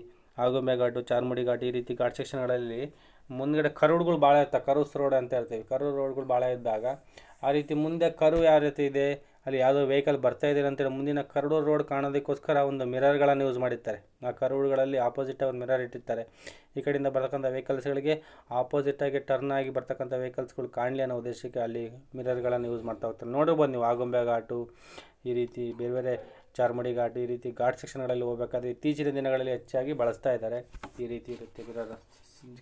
ಆಗುಂಬೆ ಘಾಟು ಚಾರ್ಮುಡಿ ಘಾಟ್ ಈ ರೀತಿ ಘಾಟ್ ಸೆಕ್ಷನ್ಗಳಲ್ಲಿ ಮುಂದ್ಗಡೆ ಕರುಡ್ಗಳು ಭಾಳ ಇರ್ತವೆ ಕರುಸ್ ರೋಡ್ ಅಂತ ಇರ್ತೀವಿ ಕರು ರೋಡ್ಗಳು ಭಾಳ ಇದ್ದಾಗ ಆ ರೀತಿ ಮುಂದೆ ಕರು ಯಾವ ರೀತಿ ಇದೆ ಅಲ್ಲಿ ಯಾವುದೋ ವೆಹಿಕಲ್ ಬರ್ತಾ ಇದ್ದೀರ ಅಂತೇಳಿ ಮುಂದಿನ ಕರಡು ರೋಡ್ ಕಾಣೋದಕ್ಕೋಸ್ಕರ ಒಂದು ಮಿರರ್ಗಳನ್ನು ಯೂಸ್ ಮಾಡಿರ್ತಾರೆ ಆ ಕರುಡ್ಗಳಲ್ಲಿ ಆಪೋಸಿಟ್ ಒಂದು ಮಿರರ್ ಇಟ್ಟಿರ್ತಾರೆ ಈ ಕಡೆಯಿಂದ ಬರ್ತಕ್ಕಂಥ ವೆಹಿಕಲ್ಸ್ಗಳಿಗೆ ಆಪೋಸಿಟಾಗಿ ಟರ್ನ್ ಆಗಿ ಬರ್ತಕ್ಕಂಥ ವೆಹಿಕಲ್ಸ್ಗಳು ಕಾಣಲಿ ಅನ್ನೋ ಉದ್ದೇಶಕ್ಕೆ ಅಲ್ಲಿ ಮಿರರ್ಗಳನ್ನು ಯೂಸ್ ಮಾಡ್ತಾ ಹೋಗ್ತಾರೆ ನೋಡಿರ್ಬೋದು ನೀವು ಆಗುಂಬೆ ಘಾಟು ಈ ರೀತಿ ಬೇರೆ ಬೇರೆ ಚಾರ್ಮಡಿ ಘಾಟ್ ಈ ರೀತಿ ಘಾಟ್ ಸೆಕ್ಷನ್ಗಳಲ್ಲಿ ಹೋಗ್ಬೇಕಾದ್ರೆ ಇತ್ತೀಚಿನ ದಿನಗಳಲ್ಲಿ ಹೆಚ್ಚಾಗಿ ಬಳಸ್ತಾ ಇದ್ದಾರೆ ಈ ರೀತಿ ಇರುತ್ತೆ ಮಿರರ್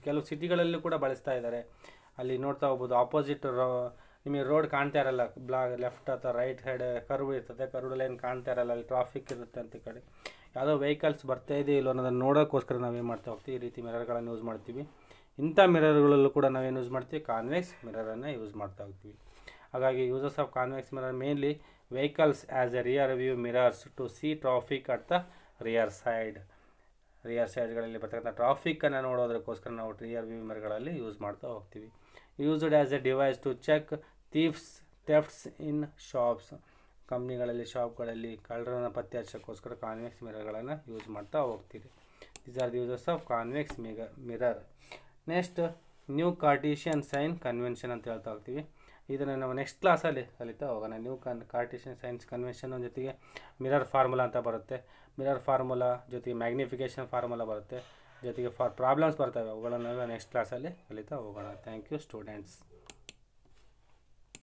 ಕೆಲವು ಸಿಟಿಗಳಲ್ಲೂ ಕೂಡ ಬಳಸ್ತಾ ಇದ್ದಾರೆ ಅಲ್ಲಿ ನೋಡ್ತಾ ಹೋಗ್ಬೋದು ಆಪೋಸಿಟ್ ರೋ ನಿಮಗೆ ರೋಡ್ ಕಾಣ್ತಾ ಇರಲ್ಲ ಬ್ಲಾ ಲೆಫ್ಟ್ ಅಥವಾ ರೈಟ್ ಸೈಡ್ ಕರ್ವ್ ಇರ್ತದೆ ಕರ್ವ್ ಲೈನ್ ಕಾಣ್ತಾ ಇರಲ್ಲ ಅಲ್ಲಿ ಟ್ರಾಫಿಕ್ ಇರುತ್ತೆ ಅಂತ ಕಡೆ ಯಾವುದೋ ವೆಹಿಕಲ್ಸ್ ಬರ್ತಾ ಇದೆ ಇಲ್ಲೋ ಅನ್ನೋದನ್ನು ನೋಡೋಕ್ಕೋಸ್ಕರ ನಾವೇನು ಮಾಡ್ತಾ ಹೋಗ್ತೀವಿ ಈ ರೀತಿ ಮಿರರ್ಗಳನ್ನು ಯೂಸ್ ಮಾಡ್ತೀವಿ ಇಂಥ ಮಿರರ್ಗಳಲ್ಲೂ ಕೂಡ ನಾವೇನು ಯೂಸ್ ಮಾಡ್ತೀವಿ ಕಾನ್ವೆಕ್ಸ್ ಮಿರರನ್ನು ಯೂಸ್ ಮಾಡ್ತಾ ಹೋಗ್ತೀವಿ ಹಾಗಾಗಿ uses of convex mirror mainly vehicles as a rear view mirrors to see traffic at the rear side rear ಸೈಡ್ಗಳಲ್ಲಿ ಬರ್ತಕ್ಕಂಥ ಟ್ರಾಫಿಕ್ಕನ್ನು ನೋಡೋದಕ್ಕೋಸ್ಕರ ನಾವು ರಿಯರ್ ವ್ಯೂ ಮಿರರ್ಗಳಲ್ಲಿ ಯೂಸ್ ಮಾಡ್ತಾ ಹೋಗ್ತೀವಿ used as a device to check thiefs thefts in shops ಕಂಪ್ನಿಗಳಲ್ಲಿ ಶಾಪ್ಗಳಲ್ಲಿ ಕಳ್ಳರನ್ನು ಪತ್ತೆ ಹಚ್ಚೋಕ್ಕೋಸ್ಕರ ಕಾನ್ವೆಕ್ಸ್ ಮಿರರ್ಗಳನ್ನು ಯೂಸ್ ಮಾಡ್ತಾ ಹೋಗ್ತೀರಿ these are the uses of convex ಮಿಗ mirror next new Cartesian sign convention ಅಂತ ಹೇಳ್ತಾ ಹೋಗ್ತೀವಿ ಇದನ್ನು ನಾವು ನೆಕ್ಸ್ಟ್ ಕ್ಲಾಸಲ್ಲಿ ಕಲಿತಾ ಹೋಗೋಣ ನ್ಯೂ ಕನ್ ಕಾರ್ಟಿಷನ್ ಸೈನ್ಸ್ ಕನ್ವೆನ್ಷನ್ ಜೊತೆಗೆ ಮಿರರ್ ಫಾರ್ಮುಲಾ ಅಂತ ಬರುತ್ತೆ ಮಿರರ್ ಫಾರ್ಮುಲಾ ಜೊತೆಗೆ ಮ್ಯಾಗ್ನಿಫಿಕೇಶನ್ ಫಾರ್ಮುಲಾ ಬರುತ್ತೆ ಜೊತೆಗೆ ಫಾರ್ ಪ್ರಾಬ್ಲಮ್ಸ್ ಬರ್ತವೆ ಅವುಗಳನ್ನೆಲ್ಲ ನೆಕ್ಸ್ಟ್ ಕ್ಲಾಸಲ್ಲಿ ಕಲಿತಾ ಹೋಗೋಣ ಥ್ಯಾಂಕ್ ಯು ಸ್ಟೂಡೆಂಟ್ಸ್